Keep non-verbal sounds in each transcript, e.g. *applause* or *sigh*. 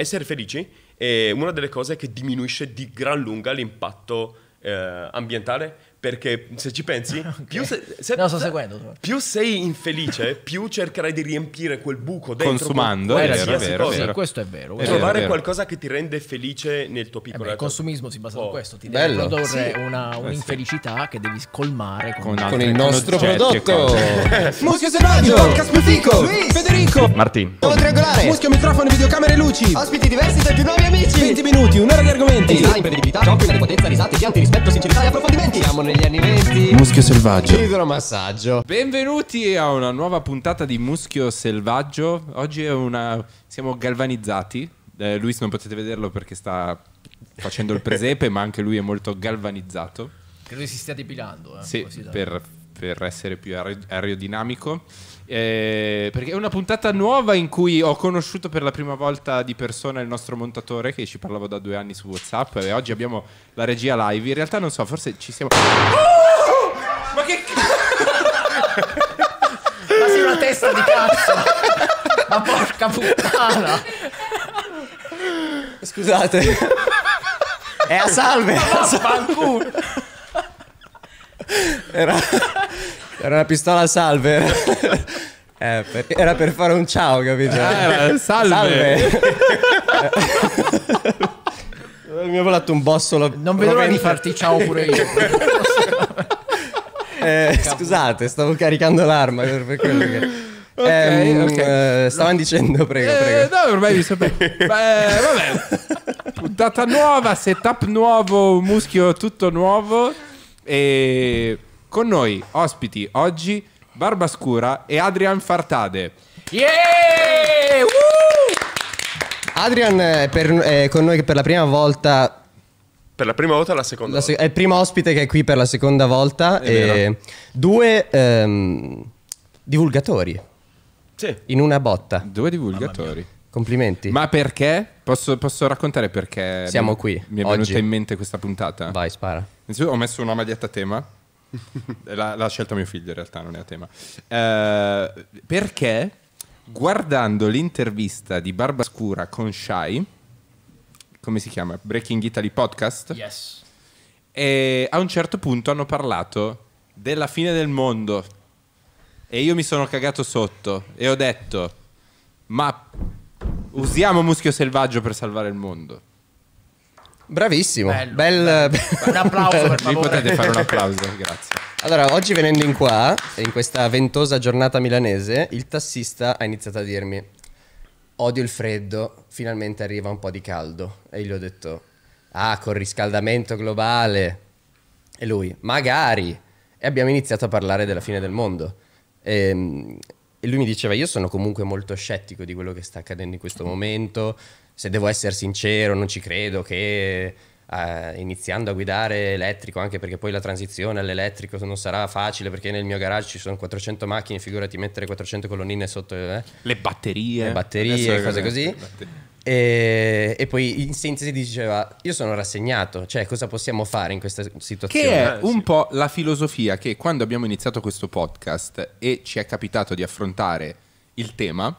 essere felici è una delle cose che diminuisce di gran lunga l'impatto eh, ambientale perché se ci pensi, *laughs* okay. più, se, se, no, se, più, sei infelice, più cercherai di riempire quel buco dentro. Consumando, con, è vero, vero, vero. questo è vero. È Trovare vero, qualcosa che ti rende felice nel tuo eh piccolo. Eh beh, il consumismo si basa oh. su questo, ti Bello. produrre sì. una, eh, un'infelicità che devi colmare con, con, con il nostro prodotto. Muschio selvaggio, podcast più fico, Federico, Martin, Ovo triangolare, muschio, microfono, videocamere luci. Ospiti diversi dai nuovi amici. 20 minuti, un'ora di argomenti. Design, prevedibilità, gioco, inadeguatezza, risate, pianti, rispetto, sincerità e approfondimenti. Siamo negli anni 20 Muschio selvaggio Idromassaggio Benvenuti a una nuova puntata di Muschio selvaggio Oggi è una... siamo galvanizzati eh, Luis non potete vederlo perché sta facendo il presepe Ma anche lui è molto galvanizzato Credo si stia depilando eh, Sì, per, per essere più aer aerodinamico eh, perché è una puntata nuova in cui ho conosciuto per la prima volta di persona il nostro montatore che ci parlavo da due anni su WhatsApp e oggi abbiamo la regia live. In realtà non so, forse ci siamo... Oh! Ma che... cazzo! Ma sei una testa di cazzo! Ma porca puttana! Scusate. È a salve! Era... Era una pistola a salve. Eh, per, era per fare un ciao, capito? Ah, salve! salve. Eh, mi ha volato un bossolo. Non vedo l'ora di farti ciao pure io. *laughs* eh, scusate, stavo caricando l'arma per quello che. Okay, ehm, okay. Eh, stavano dicendo, prego, eh, No, ormai vi sapete. *laughs* Beh, Puntata nuova, setup nuovo, muschio tutto nuovo. E con noi, ospiti, oggi Barba Scura e Adrian Fartade. Yeah! Uh! Adrian è, per, è con noi per la prima volta per la prima volta o la seconda la se- È il primo ospite che è qui per la seconda volta. È e vero. due ehm, divulgatori. Sì. In una botta. Due divulgatori. Complimenti. Ma perché? Posso, posso raccontare perché? Siamo mi, qui. Mi è venuta in mente questa puntata. Vai, spara. Ho messo una maglietta a tema L'ha, *laughs* l'ha scelta mio figlio in realtà, non è a tema. Eh, perché guardando l'intervista di Barba Scura con Shai, come si chiama? Breaking Italy Podcast? Yes. E a un certo punto hanno parlato della fine del mondo e io mi sono cagato sotto e ho detto, ma usiamo Muschio Selvaggio per salvare il mondo. Bravissimo, bello, bel, *laughs* un applauso per favore. Vi potete fare un applauso, grazie. Allora, oggi venendo in qua, in questa ventosa giornata milanese, il tassista ha iniziato a dirmi odio il freddo, finalmente arriva un po' di caldo. E io gli ho detto, ah, col riscaldamento globale. E lui, magari. E abbiamo iniziato a parlare della fine del mondo. E, ehm, e lui mi diceva, io sono comunque molto scettico di quello che sta accadendo in questo momento, se devo essere sincero, non ci credo che eh, iniziando a guidare elettrico, anche perché poi la transizione all'elettrico non sarà facile perché nel mio garage ci sono 400 macchine, figurati mettere 400 colonnine sotto... Eh. Le batterie. Le batterie, cose così. E, e, poi in sintesi diceva: Io sono rassegnato, cioè cosa possiamo fare in questa situazione? Che è eh, un po' la filosofia che quando abbiamo iniziato questo podcast e ci è capitato di affrontare il tema,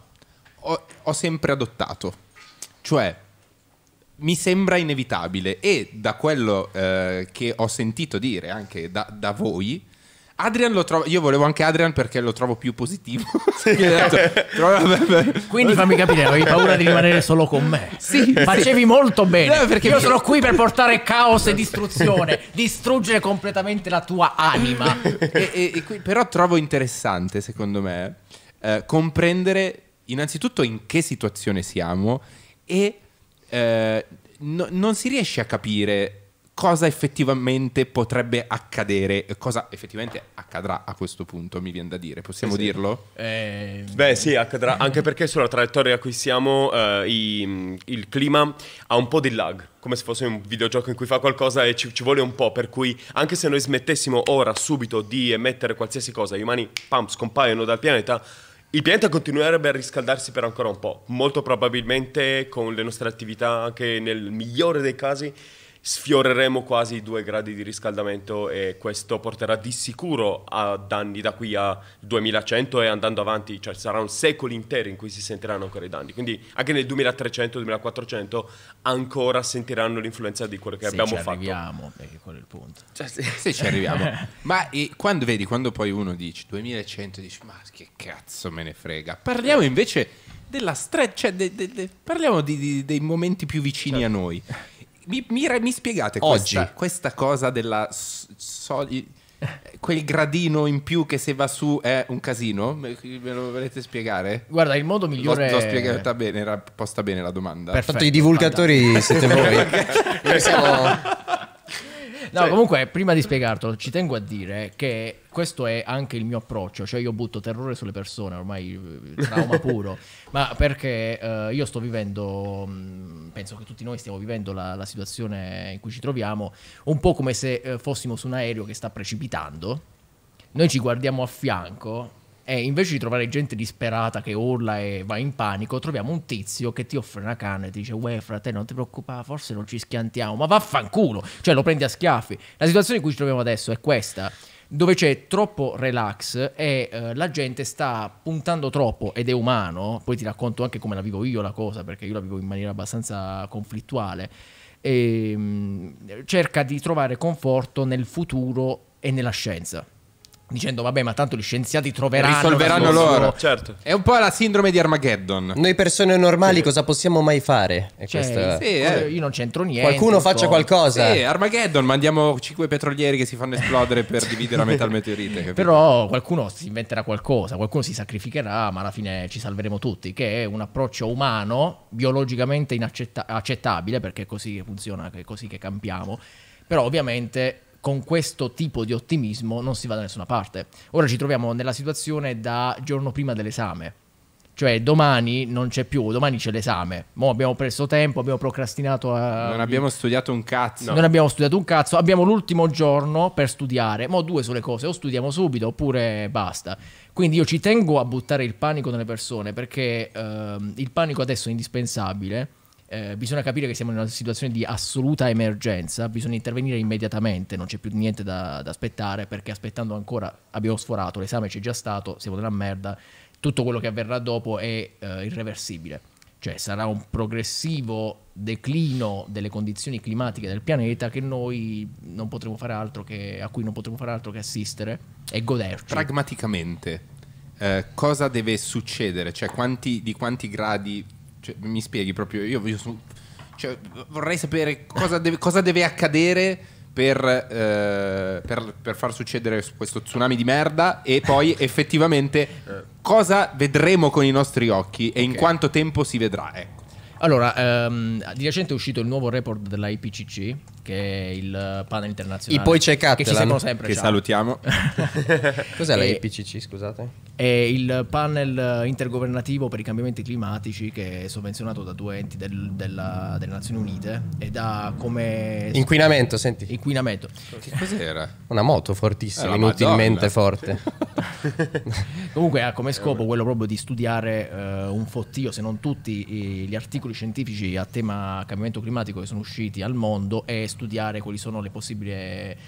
ho, ho sempre adottato. Cioè, mi sembra inevitabile e da quello eh, che ho sentito dire anche da, da voi, Adrian lo trovo, io volevo anche Adrian perché lo trovo più positivo. *laughs* Sì. Quindi fammi capire, avevi paura di rimanere solo con me. Sì, facevi sì. molto bene. No, perché io mi... sono qui per portare caos e distruzione, distruggere completamente la tua anima. E, e, e qui, però trovo interessante, secondo me, eh, comprendere innanzitutto in che situazione siamo e eh, no, non si riesce a capire cosa effettivamente potrebbe accadere, cosa effettivamente accadrà a questo punto, mi viene da dire. Possiamo sì, sì. dirlo? Eh... Beh sì, accadrà, eh. anche perché sulla traiettoria a cui siamo eh, i, il clima ha un po' di lag, come se fosse un videogioco in cui fa qualcosa e ci, ci, vuole un po', per cui anche se noi smettessimo ora subito di emettere qualsiasi cosa, gli umani pam, scompaiono dal pianeta il pianeta continuerebbe a riscaldarsi per ancora un po', molto probabilmente con le nostre attività anche nel migliore dei casi sfioreremo quasi i due gradi di riscaldamento e questo porterà di sicuro a danni da qui a 2100 e andando avanti, cioè saranno secoli interi in cui si sentiranno ancora i danni. Quindi anche nel 2300-2400 ancora sentiranno l'influenza di quello che Se abbiamo fatto. Se ci Arriviamo, perché quello è il punto. Cioè, sì. Se ci arriviamo. *laughs* ma e, eh, quando vedi, quando poi uno dice 2100, dici ma che cazzo me ne frega. Parliamo invece della stretta, cioè de, de, de, parliamo di, di, dei momenti più vicini certo. a noi. *laughs* mi, mi, mi spiegate questa, questa, cosa della soli, quel gradino in più che se va su è un casino? Me lo volete spiegare? Guarda, il modo migliore. L'ho, l'ho spiegata bene, era posta bene la domanda. Perfetto, Tanto i divulgatori siete voi. *laughs* Noi siamo No, cioè... comunque, prima di spiegartelo, ci tengo a dire che questo è anche il mio approccio, cioè io butto terrore sulle persone, ormai eh, trauma *laughs* puro, ma perché eh, io sto vivendo, mm, penso che tutti noi stiamo vivendo la, la situazione in cui ci troviamo, un po' come se eh, fossimo su un aereo che sta precipitando, noi ci guardiamo a fianco e invece di trovare gente disperata che urla e va in panico, troviamo un tizio che ti offre una canna e ti dice: Uè, fratello, non ti preoccupare, forse non ci schiantiamo, ma vaffanculo! Cioè, lo prendi a schiaffi. La situazione in cui ci troviamo adesso è questa dove c'è troppo relax e eh, la gente sta puntando troppo ed è umano, poi ti racconto anche come la vivo io la cosa, perché io la vivo in maniera abbastanza conflittuale, e, ehm, mh, cerca di trovare conforto nel futuro e nella scienza dicendo vabbè ma tanto gli scienziati troveranno risolveranno loro certo. è un po' la sindrome di Armageddon noi persone normali sì. cosa possiamo mai fare cioè, questa... sì, eh. io non c'entro niente qualcuno faccia qualcosa sì Armageddon mandiamo 5 petrolieri che si fanno esplodere per dividere la metà al meteorite però qualcuno si inventerà qualcosa qualcuno si sacrificherà ma alla fine ci salveremo tutti che è un approccio umano biologicamente inaccettabile inaccetta- perché è così che funziona è così che campiamo però ovviamente con questo tipo di ottimismo non si va da nessuna parte. Ora ci troviamo nella situazione da giorno prima dell'esame. Cioè domani non c'è più, domani c'è l'esame. Mo abbiamo preso tempo, abbiamo procrastinato. A... Non abbiamo studiato un cazzo. No. Non abbiamo studiato un cazzo, abbiamo l'ultimo giorno per studiare. Mo due sulle cose, o studiamo subito oppure basta. Quindi io ci tengo a buttare il panico nelle persone perché ehm, il panico adesso è indispensabile eh, bisogna capire che siamo in una situazione di assoluta emergenza, bisogna intervenire immediatamente, non c'è più niente da, da aspettare perché aspettando ancora abbiamo sforato, l'esame c'è già stato, siamo nella merda, tutto quello che avverrà dopo è eh, irreversibile. Cioè sarà un progressivo declino delle condizioni climatiche del pianeta che noi non potremo fare altro che, a cui non potremo fare altro che assistere e goderci. Pragmaticamente, eh, cosa deve succedere? Cioè quanti, di quanti gradi cioè, mi spieghi proprio, io, io sono, cioè, vorrei sapere cosa deve, cosa deve accadere per, eh, per, per, far succedere questo tsunami di merda e poi *laughs* effettivamente eh. cosa vedremo con i nostri occhi e okay. in quanto tempo si vedrà. Ecco. Allora, ehm, di recente è uscito il nuovo report dell'IPCC, che è il panel internazionale. E poi c'è Cattelan, che, ci sempre, che salutiamo. *laughs* Cos'è l'IPCC, scusate? e il panel intergovernativo per i cambiamenti climatici che è sovvenzionato da due enti del, della, delle Nazioni Unite e da come... Inquinamento, senti. Inquinamento. Che cos'era? Una moto fortissima, eh, inutilmente forte. *laughs* Comunque ha come scopo quello proprio di studiare uh, un fottio, se non tutti gli articoli scientifici a tema cambiamento climatico che sono usciti al mondo e studiare quali sono i possibili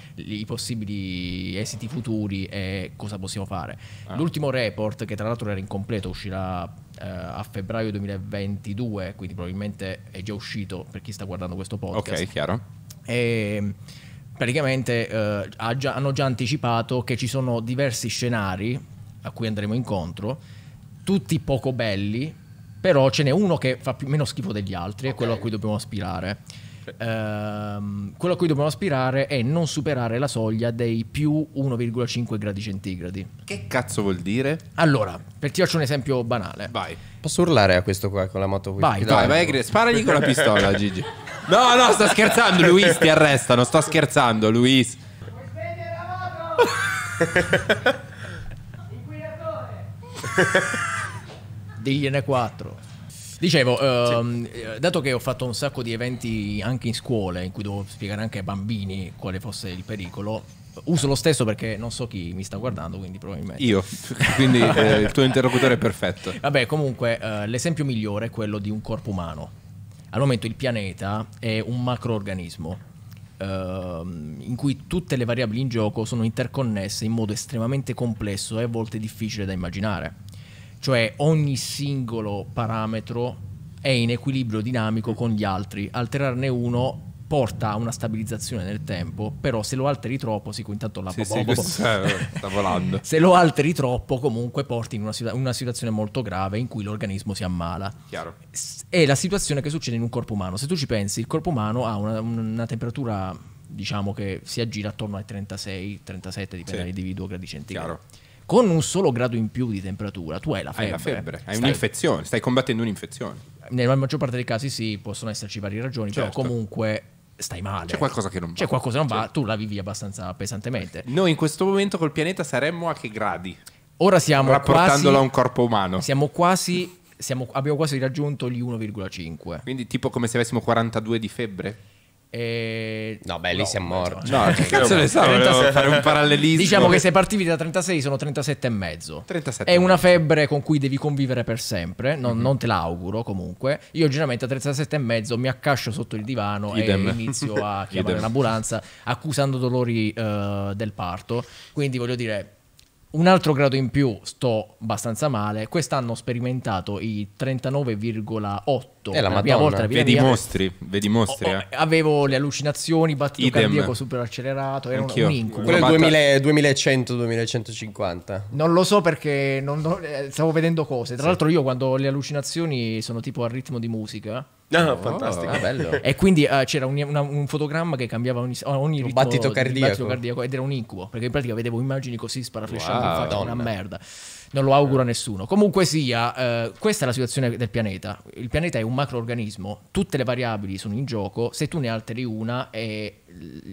esiti futuri e cosa possiamo fare. Ah. L'ultimo report, che tra l'altro era incompleto, uscirà eh, a febbraio 2022, quindi probabilmente è già uscito per chi sta guardando questo podcast. Ok, chiaro. E ehm, praticamente eh, ha già, hanno già anticipato che ci sono diversi scenari a cui andremo incontro, tutti poco belli, però ce n'è uno che fa più, meno schifo degli altri, okay. è quello a cui dobbiamo aspirare. Ehm, quello a cui dobbiamo aspirare è non superare la soglia dei più 1,5 gradi centigradi. Che cazzo vuol dire? Allora, per ti faccio un esempio banale. Vai. Posso urlare a questo qua con la moto? Vai, Dai, vai, vai, Gre- sparagli con la *laughs* pistola, Gigi. No, no, sto scherzando, Luis, ti arrestano, sto scherzando, Luis. Vuoi spegnere la moto? Inquinatore. Digliene 4. Dicevo, ehm, eh, dato che ho fatto un sacco di eventi anche in scuola in cui devo spiegare anche ai bambini quale fosse il pericolo, uso lo stesso perché non so chi mi sta guardando, quindi probabilmente. Io, quindi *laughs* eh, il tuo interlocutore è perfetto. Vabbè, comunque eh, l'esempio migliore è quello di un corpo umano. Al momento il pianeta è un macroorganismo ehm, in cui tutte le variabili in gioco sono interconnesse in modo estremamente complesso e a volte difficile da immaginare cioè ogni singolo parametro è in equilibrio dinamico con gli altri. Alterarne uno porta a una stabilizzazione nel tempo, però se lo alteri troppo, sì, intanto la sì, sì, sta volando. *laughs* se lo alteri troppo, comunque porti in una, una, situazione molto grave in cui l'organismo si ammala. Chiaro. È la situazione che succede in un corpo umano. Se tu ci pensi, il corpo umano ha una, una temperatura, diciamo che si aggira attorno ai 36, 37, dipende sì. dall'individuo gradi centigradi. Chiaro con un solo grado in più di temperatura, tu hai la febbre. Hai, la febbre, hai stai... un'infezione, stai combattendo un'infezione. Nella maggior parte dei casi sì, possono esserci varie ragioni, certo. però comunque stai male. C'è qualcosa che non va. C'è qualcosa che non va, certo. tu la vivi abbastanza pesantemente. Noi in questo momento col pianeta saremmo a che gradi? Ora siamo Rapportandola quasi, a un corpo umano. Siamo quasi, siamo, abbiamo quasi raggiunto gli 1,5. Quindi tipo come se avessimo 42 di febbre? E... No, beh, lì no, è morto. No, che cazzo ne sa? Volevo fare un *laughs* parallelismo. Diciamo che se partivi da 36 sono 37 e mezzo. 37 è una febbre con cui devi convivere per sempre. Non, mm-hmm. non te l'auguro comunque. Io generalmente a 37 e mezzo mi accascio sotto il divano Idem. e inizio a *laughs* chiamare l'ambulanza accusando dolori uh, del parto. Quindi voglio dire un altro grado in più sto abbastanza male. Quest'anno ho sperimentato i 39,8 letto. È eh, la, la eh, prima volta, la prima vedi, via... mostri, vedi mostri, oh, oh, eh. Avevo le allucinazioni, battito Idem. cardiaco super accelerato, era Anch'io. un incubo. Quello è 2100-2150. Non lo so perché non, non, stavo vedendo cose. Tra sì. l'altro io quando le allucinazioni sono tipo al ritmo di musica. No, oh, ah, fantastico. Ah, *laughs* e quindi uh, c'era un, una, un, fotogramma che cambiava ogni, ogni ritmo, battito, cardiaco. battito cardiaco ed era un incubo, perché in pratica vedevo immagini così sparaflesciando wow, in faccia, una merda non lo auguro a nessuno. Comunque sia, eh, questa è la situazione del pianeta. Il pianeta è un macroorganismo, tutte le variabili sono in gioco, se tu ne alteri una è...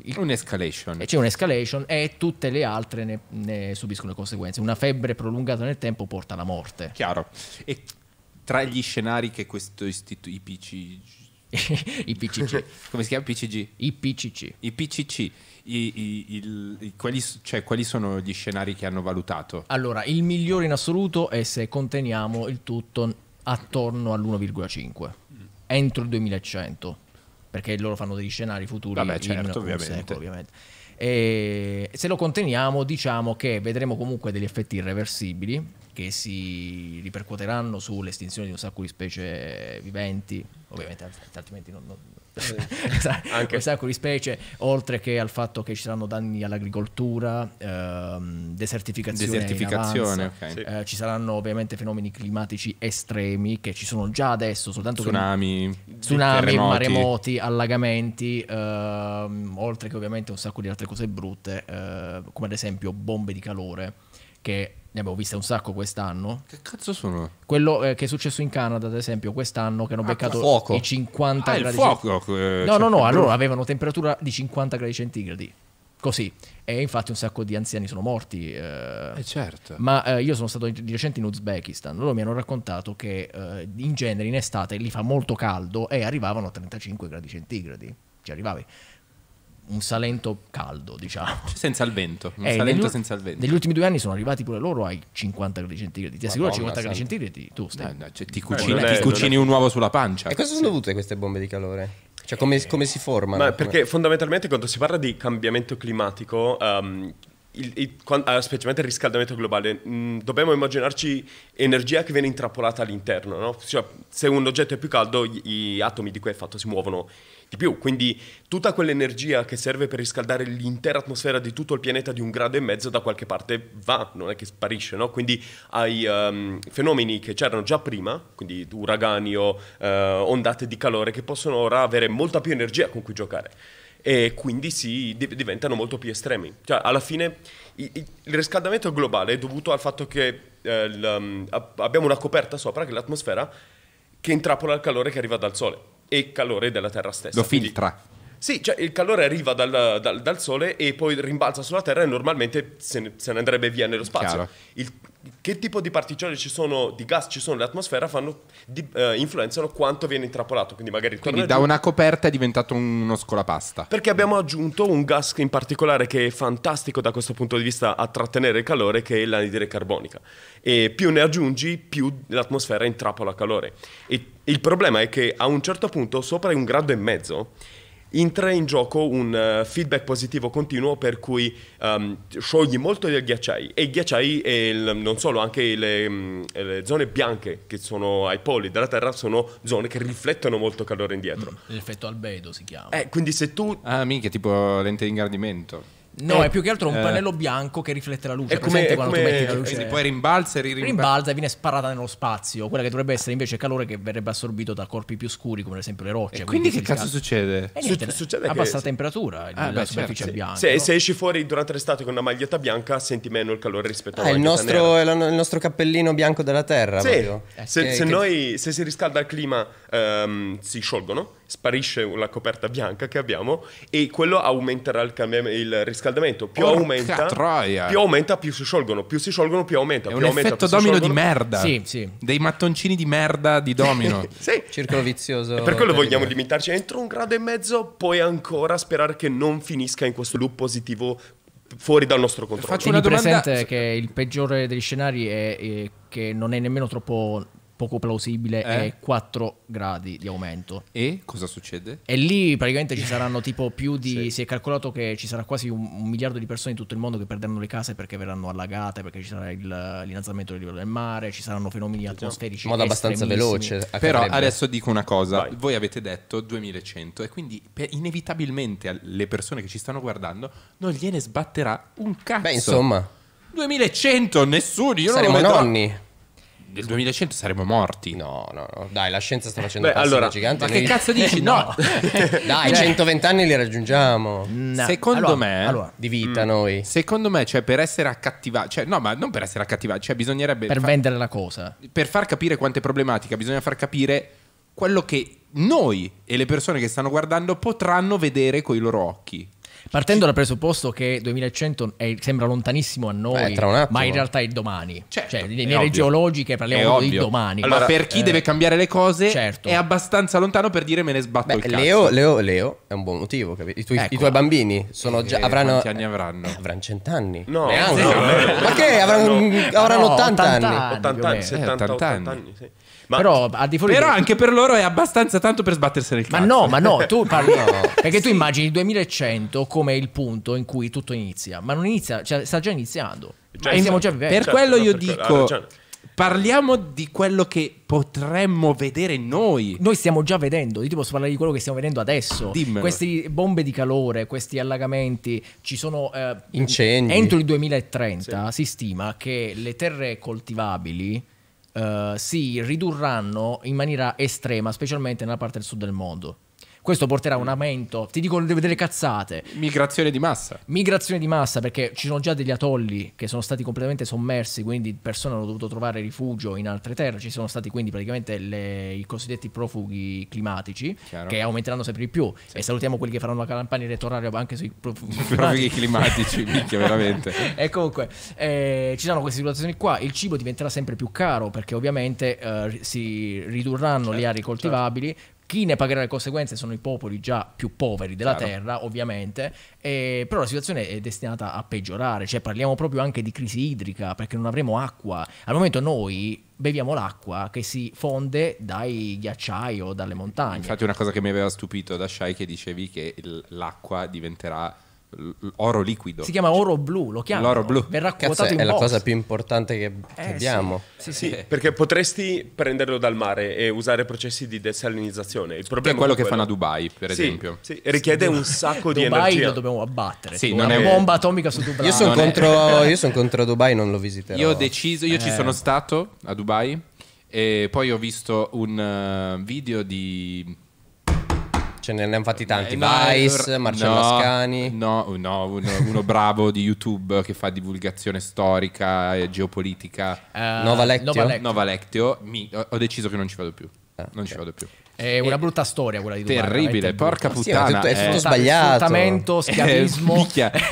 Il... Un'escalation. Eh, c'è un'escalation e tutte le altre ne, ne subiscono le conseguenze. Una febbre prolungata nel tempo porta alla morte. Chiaro. E tra gli scenari che questo istituto IPCG *laughs* IPCC. Come si chiama PCG? IPCC. IPCC. I, i, il, i, quali, cioè, quali, sono gli scenari che hanno valutato? Allora, il migliore in assoluto è se conteniamo il tutto attorno all'1,5 mm. entro il 2100, perché loro fanno degli scenari futuri. Vabbè, certo, ovviamente. Secolo, ovviamente. E se lo conteniamo, diciamo che vedremo comunque degli effetti irreversibili che si ripercuoteranno sull'estinzione di un sacco di specie viventi, ovviamente altrimenti non, non eh, *laughs* anche un sacco di specie, oltre che al fatto che ci saranno danni all'agricoltura, ehm, desertificazione, desertificazione avanza, okay. sì. Eh, ci saranno ovviamente fenomeni climatici estremi che ci sono già adesso, soltanto tsunami, che, tsunami maremoti, allagamenti, ehm, oltre che ovviamente un sacco di altre cose brutte, eh, come ad esempio bombe di calore che ne abbiamo viste un sacco quest'anno. Che cazzo sono? Quello eh, che è successo in Canada, ad esempio, quest'anno che hanno ah, beccato fuoco. i 50 ah, gradi fuoco, eh, no, no, no, cioè, allora uh. avevano temperatura di 50 gradi centigradi. Così. E infatti un sacco di anziani sono morti. Eh. eh certo. Ma eh, io sono stato di recente in Uzbekistan. Loro mi hanno raccontato che eh, in genere in estate lì fa molto caldo e arrivavano a 35 gradi centigradi. Ci arrivavi un Salento caldo, diciamo. *laughs* Senza il vento, un eh, Salento negli, senza il vento. Negli ultimi due anni sono arrivati pure loro ai 50 gradi centigradi. Ti assicuro, Madonna, 50 gradi centigradi tu stai. No, eh, no, cioè, ti eh, cucini, ti cucini un uovo sulla pancia. E cosa sono dovute queste bombe di calore? Cioè, come, eh. come si formano? Ma perché fondamentalmente quando si parla di cambiamento climatico, um, il, il, quando, uh, specialmente il riscaldamento globale, mh, mm, dobbiamo immaginarci energia che viene intrappolata all'interno, no? cioè, se un oggetto è più caldo, gli, gli, atomi di cui è fatto si muovono di più. Quindi tutta quell'energia che serve per riscaldare l'intera atmosfera di tutto il pianeta di un grado e mezzo da qualche parte va, non è che sparisce, no? Quindi hai um, fenomeni che c'erano già prima, quindi uragani o uh, ondate di calore che possono ora avere molta più energia con cui giocare e quindi si diventano molto più estremi. Cioè, alla fine il riscaldamento globale è dovuto al fatto che eh, mm, abbiamo una coperta sopra, che è l'atmosfera, che intrappola il calore che arriva dal Sole e calore della Terra stessa. Lo filtra. Sì, cioè il calore arriva dal, dal, dal, sole e poi rimbalza sulla Terra e normalmente se ne, se ne andrebbe via nello spazio. Il, che tipo di particelle ci sono, di gas ci sono nell'atmosfera, fanno, di, uh, influenzano quanto viene intrappolato. Quindi, magari il quindi da giù. una coperta è diventato uno scolapasta. Perché abbiamo aggiunto un gas in particolare che è fantastico da questo punto di vista a trattenere il calore, che è l'anidride carbonica. E più ne aggiungi, più l'atmosfera intrappola calore. E il problema è che a un certo punto, sopra un grado e mezzo, entra in gioco un uh, feedback positivo continuo per cui um, sciogli molto dei ghiacciai e i ghiacciai e il, non solo anche le, um, le, zone bianche che sono ai poli della Terra sono zone che riflettono molto calore indietro. Mm, l'effetto albedo si chiama. Eh, quindi se tu... Ah minchia, tipo lente di ingrandimento. No, eh, è più che altro un eh. pannello bianco che riflette la luce. È come, è quando come, tu metti la luce. poi rimbalza e rimbalza. rimbalza e viene sparata nello spazio. Quella che dovrebbe essere invece calore che verrebbe assorbito da corpi più scuri, come ad esempio le rocce. E quindi, quindi che cazzo succede? Eh, niente, succede a bassa temperatura, ah, la beh, superficie certo, bianca. Se, se, esci fuori durante l'estate con una maglietta bianca, senti meno il calore rispetto ah, a una il nostro, È il nostro cappellino bianco della Terra. Sì. Eh, se, che, se, che... Noi, se, si riscalda il clima, um, si sciolgono sparisce la coperta bianca che abbiamo e quello aumenterà il, il riscaldamento. Più Porca aumenta, troia. più aumenta, più si sciolgono, più si sciolgono, più aumenta. È più un aumenta, effetto domino di merda. Sì, sì. Dei mattoncini di merda di domino. *laughs* sì. Circolo vizioso. E per quello vogliamo limitarci entro un grado e mezzo, poi ancora sperare che non finisca in questo loop positivo fuori dal nostro controllo. Faccio una domanda. presente che il peggiore degli scenari è, è che non è nemmeno troppo poco plausibile eh? è 4 gradi di aumento. E cosa succede? E lì praticamente ci saranno *laughs* tipo più di... Sì. Si è calcolato che ci sarà quasi un, un, miliardo di persone in tutto il mondo che perderanno le case perché verranno allagate, perché ci sarà il, l'innalzamento del livello del mare, ci saranno fenomeni atmosferici. In modo abbastanza veloce. Però adesso dico una cosa, Vai. voi avete detto 2100 e quindi inevitabilmente le persone che ci stanno guardando non gliene sbatterà un cazzo. Beh insomma... 2100, nessuno, io Saremo non lo vedrò. nonni del 2100 saremmo morti. No, no, no. Dai, la scienza sta facendo Beh, allora, gigante. Ma che cazzo dici? Eh, no. *laughs* Dai, 120 cioè, anni li raggiungiamo. No. Secondo allora, me allora. di vita mh, mm. noi. Secondo me, cioè per essere accattivati, cioè no, ma non per essere accattivati, cioè bisognerebbe per vendere la cosa. Per far capire quante problematiche problematica, bisogna far capire quello che noi e le persone che stanno guardando potranno vedere coi loro occhi. Partendo dal presupposto che 2100 è, sembra lontanissimo a noi, Beh, ma in realtà è domani. Certo, cioè, nelle ovvio. geologiche parliamo di domani. Allora, ma per chi eh, deve cambiare le cose certo. è abbastanza lontano per dire me ne sbatto Beh, il cazzo. Leo, Leo, Leo è un buon motivo, I, tuoi, ecco. i tuoi bambini sono eh, eh, avranno... Quanti anni avranno? Eh, avranno cent'anni. No. Neanche. No. No. Ma che? Avranno, no. avranno 80, 80, 80 anni, 80 anni 70, 80 anni, 80 anni sì. Ma però al di fuori però di... anche per loro è abbastanza tanto per sbattersene il cazzo. Ma no, ma no, tu parli *laughs* perché tu immagini il 2100 come il punto in cui tutto inizia, ma non inizia, cioè, sta già iniziando. Cioè, stiamo già vivendo. Per certo, quello io per dico quello. Parliamo di quello che potremmo vedere noi. Noi stiamo già vedendo, io ti posso parlare di quello che stiamo vedendo adesso. Dimmelo. Queste bombe di calore, questi allagamenti, ci sono... Eh, Incendi. Entro il 2030 sì. si stima che le terre coltivabili eh, si ridurranno in maniera estrema, specialmente nella parte del sud del mondo. Questo porterà un aumento, ti dicono delle cazzate. Migrazione di massa. Migrazione di massa, perché ci sono già degli atolli che sono stati completamente sommersi, quindi persone hanno dovuto trovare rifugio in altre terre. Ci sono stati quindi praticamente le, i cosiddetti profughi climatici, Chiaro. che aumenteranno sempre di più. Sì. E salutiamo quelli che faranno la campagna elettorale anche *laughs* sui profughi climatici. Profughi climatici minchia, veramente. *laughs* e comunque, eh, ci sono queste situazioni qua. Il cibo diventerà sempre più caro, perché ovviamente eh, si ridurranno certo, le aree coltivabili. Certo chi ne pagherà le conseguenze sono i popoli già più poveri della claro. terra, ovviamente, e, però la situazione è destinata a peggiorare, cioè parliamo proprio anche di crisi idrica, perché non avremo acqua. Al momento noi beviamo l'acqua che si fonde dai ghiacciai o dalle montagne. Infatti una cosa che mi aveva stupito da Shai che dicevi che l'acqua diventerà oro liquido. Si chiama oro blu, lo chiamano. L'oro blu. Verrà Cazzo, è, è la cosa più importante che, eh, abbiamo. Sì, sì, sì, sì, perché potresti prenderlo dal mare e usare processi di desalinizzazione. Il problema che è quello che quello. fanno a Dubai, per esempio. richiede un sacco di energia. Dubai lo dobbiamo abbattere. Sì, non una è un... bomba atomica su Dubai. Io sono contro, è... *laughs* son contro, Dubai, non lo visiterò. Io ho deciso, io eh. ci sono stato a Dubai e poi ho visto un eh, video di ce ne hanno fatti eh, tanti. Eh, no, Marcello no, Ascani. No, no uno, uno, bravo di YouTube che fa divulgazione storica e geopolitica. Uh, eh, Nova Lectio. Nova Lectio. Nova Lectio. Mi, ho, ho, deciso che non ci vado più. Ah, non okay. ci vado più. È una eh, brutta storia quella di Dubai. Terribile, porca puttana. Sì, è tutto, è eh. tutto eh. sbagliato. Sfruttamento, eh, schiavismo.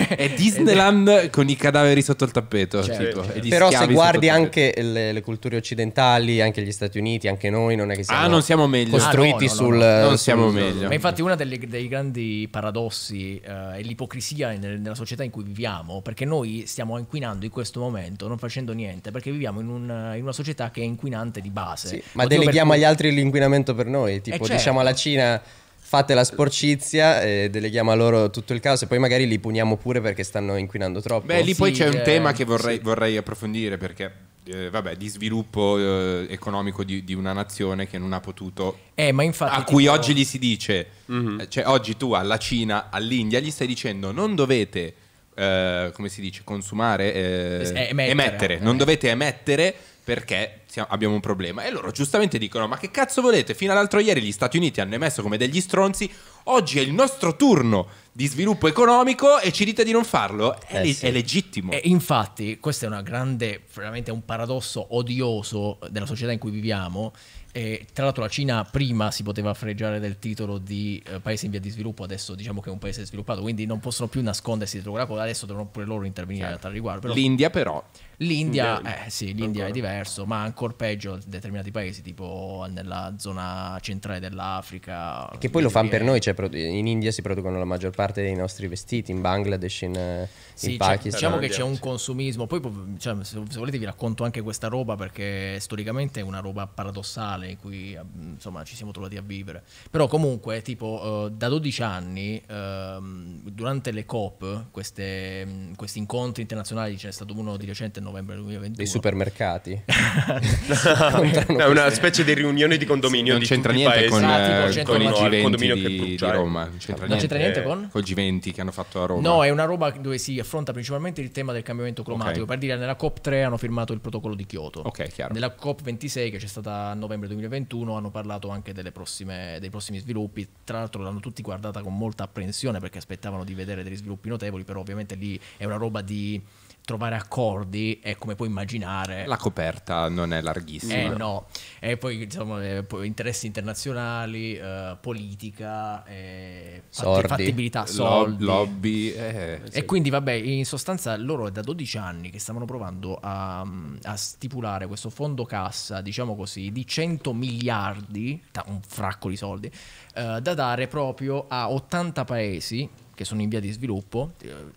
è Disneyland *laughs* con i cadaveri sotto il tappeto. Cioè, tipo, cioè. Però se guardi anche le, le, culture occidentali, anche gli Stati Uniti, anche noi, non è che siamo, ah, non siamo meglio. costruiti ah, no, no, sul... No, non siamo sul, meglio. Ma infatti uno dei grandi paradossi uh, è l'ipocrisia nel, nella società in cui viviamo, perché noi stiamo inquinando in questo momento, non facendo niente, perché viviamo in, un, in una società che è inquinante di base. Sì, ma deleghiamo agli altri l'inquinamento per noi tipo certo. diciamo alla certo. Cina fate la sporcizia e deleghiamo a loro tutto il caos e poi magari li puniamo pure perché stanno inquinando troppo. Beh, lì sì, poi c'è un eh, tema che vorrei, sì. vorrei approfondire perché... Eh, vabbè, di sviluppo eh, economico di, di, una nazione che non ha potuto. Eh, ma infatti, a cui oggi gli si dice: mm-hmm. cioè, oggi tu alla Cina, all'India, gli stai dicendo non dovete eh, come si dice, consumare, eh, eh emettere. emettere. Non eh. dovete emettere perché abbiamo un problema. E loro giustamente dicono: Ma che cazzo volete? Fino all'altro ieri gli Stati Uniti hanno emesso come degli stronzi. Oggi è il nostro turno di sviluppo economico e ci dite di non farlo. È, eh le- sì. è legittimo. E infatti, questo è un grande, veramente un paradosso odioso della società in cui viviamo e, tra l'altro la Cina prima si poteva freggiare del titolo di eh, paese in via di sviluppo, adesso diciamo che è un paese sviluppato, quindi non possono più nascondersi dietro quella cosa, adesso devono pure loro intervenire certo. a tal riguardo. Però, L'India però. L'India, eh, sì, l'India è diverso, ma ancora peggio determinati paesi, tipo nella zona centrale dell'Africa. Che poi lo fanno per noi, cioè in India si producono la maggior parte dei nostri vestiti, in Bangladesh, in... Eh, sì, in Pakistan. Cioè, diciamo che c'è un consumismo, poi cioè, se, volete vi racconto anche questa roba perché storicamente è una roba paradossale in cui mm, insomma, ci siamo trovati a vivere. Però comunque tipo uh, da 12 anni uh, durante le COP, queste, um, questi incontri internazionali, ce n'è stato uno di recente a novembre 2021. Dei supermercati. *laughs* no, una specie di riunione di condominio. Sì, non c'entra niente con, ah, tipo, eh, con, con, con il G20 di, di, Roma. Non c'entra, non niente, niente con? Con il G20 che hanno fatto a Roma. No, è una roba dove si affronta principalmente il tema del cambiamento climatico. Okay. Per dire, nella COP3 hanno firmato il protocollo di Kyoto. Ok, chiaro. nella COP26 che c'è stata a novembre 2021 hanno parlato anche prossime, dei prossimi sviluppi. Tra l'altro l'hanno tutti guardata con molta apprensione perché aspettavano di vedere degli sviluppi notevoli, però ovviamente lì è una roba di trovare accordi è come puoi immaginare. La coperta non è larghissima. Eh no, e poi insomma eh, interessi internazionali, eh, politica, eh, soldi. fattibilità, soldi. Lob- lobby. Eh, e sì. quindi vabbè, in sostanza loro è da 12 anni che stavano provando a, a stipulare questo fondo cassa, diciamo così, di 100 miliardi, un fracco di soldi, eh, da dare proprio a 80 paesi che sono in via di sviluppo,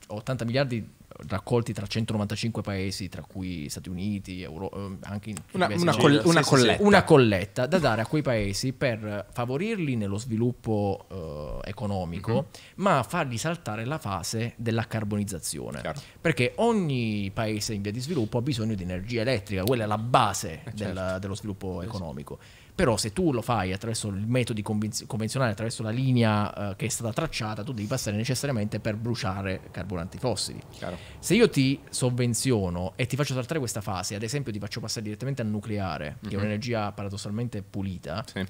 80 eh, miliardi raccolti tra 195 paesi, tra cui Stati Uniti, Euro, ehm, anche una, una, coll una, colletta. una, colletta. da dare a quei paesi per favorirli nello sviluppo eh, economico, mm -hmm. ma fargli saltare la fase della carbonizzazione. Chiaro. Perché ogni paese in via di sviluppo ha bisogno di energia elettrica, quella è la base eh, del, certo. dello sviluppo economico però se tu lo fai attraverso i metodi convenz- convenzionali, attraverso la linea eh, che è stata tracciata, tu devi passare necessariamente per bruciare carburanti fossili. Chiaro. Se io ti sovvenziono e ti faccio saltare questa fase, ad esempio ti faccio passare direttamente al nucleare, mm-hmm. che è mm-hmm. un'energia paradossalmente pulita, sì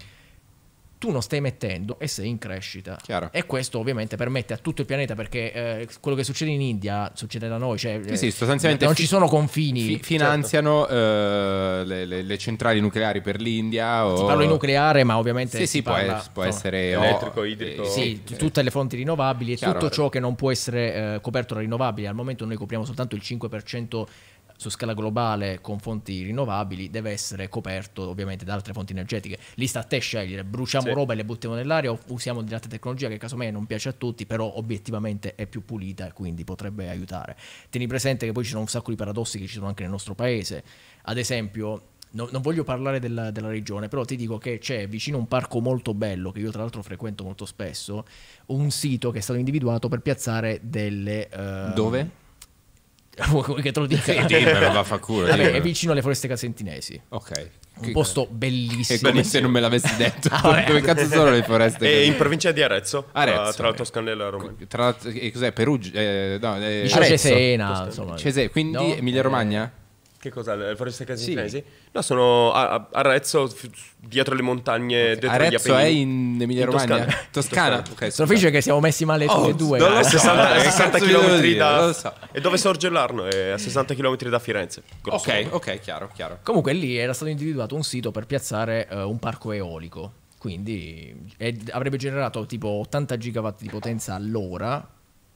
tu non stai mettendo e sei in crescita. Chiaro. E questo ovviamente permette a tutto il pianeta, perché eh, quello che succede in India succede da noi, cioè, sì, sì, eh, sostanzialmente non ci sono confini. Fi- finanziano certo. uh, le, le, le, centrali nucleari per l'India. O... Si parla di nucleare, ma ovviamente... Sì, sì, parla, può, può, essere... Elettrico, eh, idrico. Eh, sì, eh. tutte le fonti rinnovabili e Chiaro, tutto ciò che non può essere coperto da rinnovabili. Al momento noi copriamo soltanto il 5% su scala globale con fonti rinnovabili deve essere coperto ovviamente da altre fonti energetiche. Lì sta a te scegliere, bruciamo sì. roba e le buttiamo nell'aria o usiamo di altre tecnologie che casomai non piace a tutti, però obiettivamente è più pulita e quindi potrebbe aiutare. Tieni presente che poi ci sono un sacco di paradossi che ci sono anche nel nostro paese. Ad esempio, No, non voglio parlare della, della, regione, però ti dico che c'è vicino un parco molto bello, che io tra l'altro frequento molto spesso, un sito che è stato individuato per piazzare delle... Uh, Dove? Vuoi che te lo dica? Sì, dimmelo, va fa culo. Vabbè, è vicino alle foreste casentinesi. Ok. Un posto bellissimo. E quindi se non me l'avessi detto, ah, *laughs* *laughs* dove cazzo sono le foreste? E in provincia di Arezzo, Arezzo tra, la Toscana e la Romagna. Tra, eh, cos'è? Perugia? Eh, no, eh, Cesena, Cesena, quindi no, Emilia Romagna? Eh, che cosa? Le eh, foreste casinesi? Sì. No, sono a, a Arezzo, f- dietro le montagne. Okay. Arezzo è in Emilia Romagna, Toscana. Toscana. *laughs* Toscana. Okay, sono felice che siamo messi male oh, e due. No, 60, 60 km da. So. E dove sorge l'Arno? È a 60 km da Firenze. Grosso. Ok, ok, chiaro, chiaro. Comunque lì era stato individuato un sito per piazzare uh, un parco eolico. Quindi è, avrebbe generato tipo 80 gigawatt di potenza all'ora,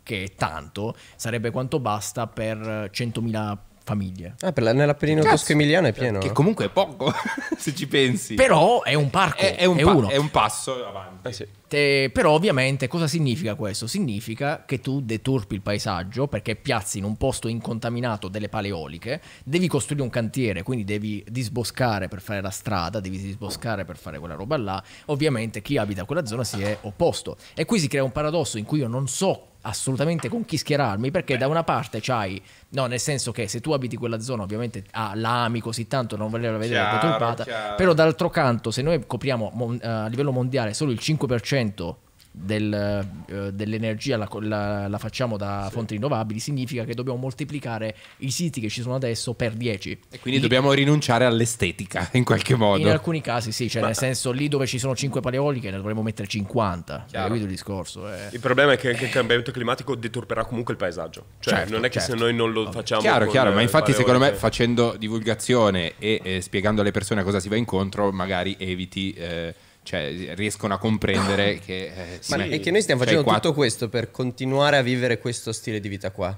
che è tanto, sarebbe quanto basta per 100.000 famiglie. Ah, per la, nell'Appennino tosco-emiliano è pieno. Che eh? comunque è poco, *laughs* se ci pensi. Però è un parco, è, è, un, è, pa- è un, passo avanti. Eh sì. Te, però ovviamente cosa significa questo? Significa che tu deturpi il paesaggio perché piazzi in un posto incontaminato delle paleoliche, devi costruire un cantiere, quindi devi disboscare per fare la strada, devi disboscare per fare quella roba là. Ovviamente chi abita quella zona si è opposto. E qui si crea un paradosso in cui io non so assolutamente con chi schierarmi perché da una parte c'hai, no nel senso che se tu abiti quella zona ovviamente ah, la ami così tanto non volerla vedere la deturpata, però d'altro canto se noi copriamo eh, a livello mondiale solo il 5% del, uh, dell'energia la, la, la, facciamo da sì. fonti rinnovabili, significa che dobbiamo moltiplicare i siti che ci sono adesso per 10. E quindi, quindi dobbiamo rinunciare all'estetica in qualche modo. In alcuni casi sì, cioè Ma... nel senso lì dove ci sono 5 paleoliche ne dovremmo mettere 50. Capito il discorso? Eh. Il problema è che anche il cambiamento climatico deturperà comunque il paesaggio. Cioè certo, non è che certo. se noi non lo facciamo... Chiaro, chiaro, ma infatti paleoliche... secondo me facendo divulgazione e eh, spiegando alle persone a cosa si va incontro magari eviti... Eh, cioè, riescono a comprendere *coughs* che... Eh, sì, Ma è che noi stiamo cioè, facendo cioè, tutto questo per continuare a vivere questo stile di vita qua.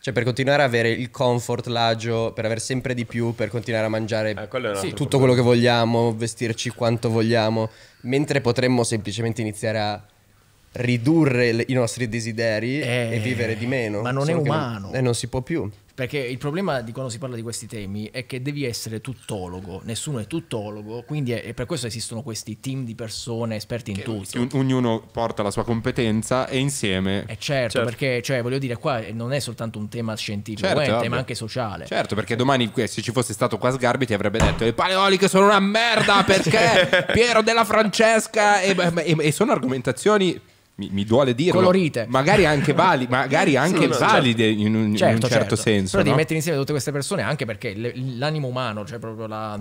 Cioè per continuare a avere il comfort, l'agio, per avere sempre di più, per continuare a mangiare eh, sì, tutto problema. quello che vogliamo, vestirci quanto vogliamo, mentre potremmo semplicemente iniziare a ridurre le, i nostri desideri eh, e vivere di meno. Ma non è umano. Non, eh, non si può più. Perché il problema di quando si parla di questi temi è che devi essere tuttologo, nessuno è tuttologo, quindi è, per questo esistono questi team di persone esperti in che, tutto. Un, ognuno porta la sua competenza e insieme... E eh, certo, certo, perché cioè, voglio dire, qua non è soltanto un tema scientifico, certo, eh, è un tema anche sociale. Certo, perché domani eh, se ci fosse stato qua Sgarbi ti avrebbe detto le paleoliche sono una merda perché *laughs* Piero della Francesca e, e, e sono argomentazioni mi, mi duole dire colorite magari anche, vali, magari anche sì, no, valide certo. in, un, certo, in un, certo, certo. certo. senso però no? devi mettere insieme tutte queste persone anche perché le, l'animo umano cioè proprio la,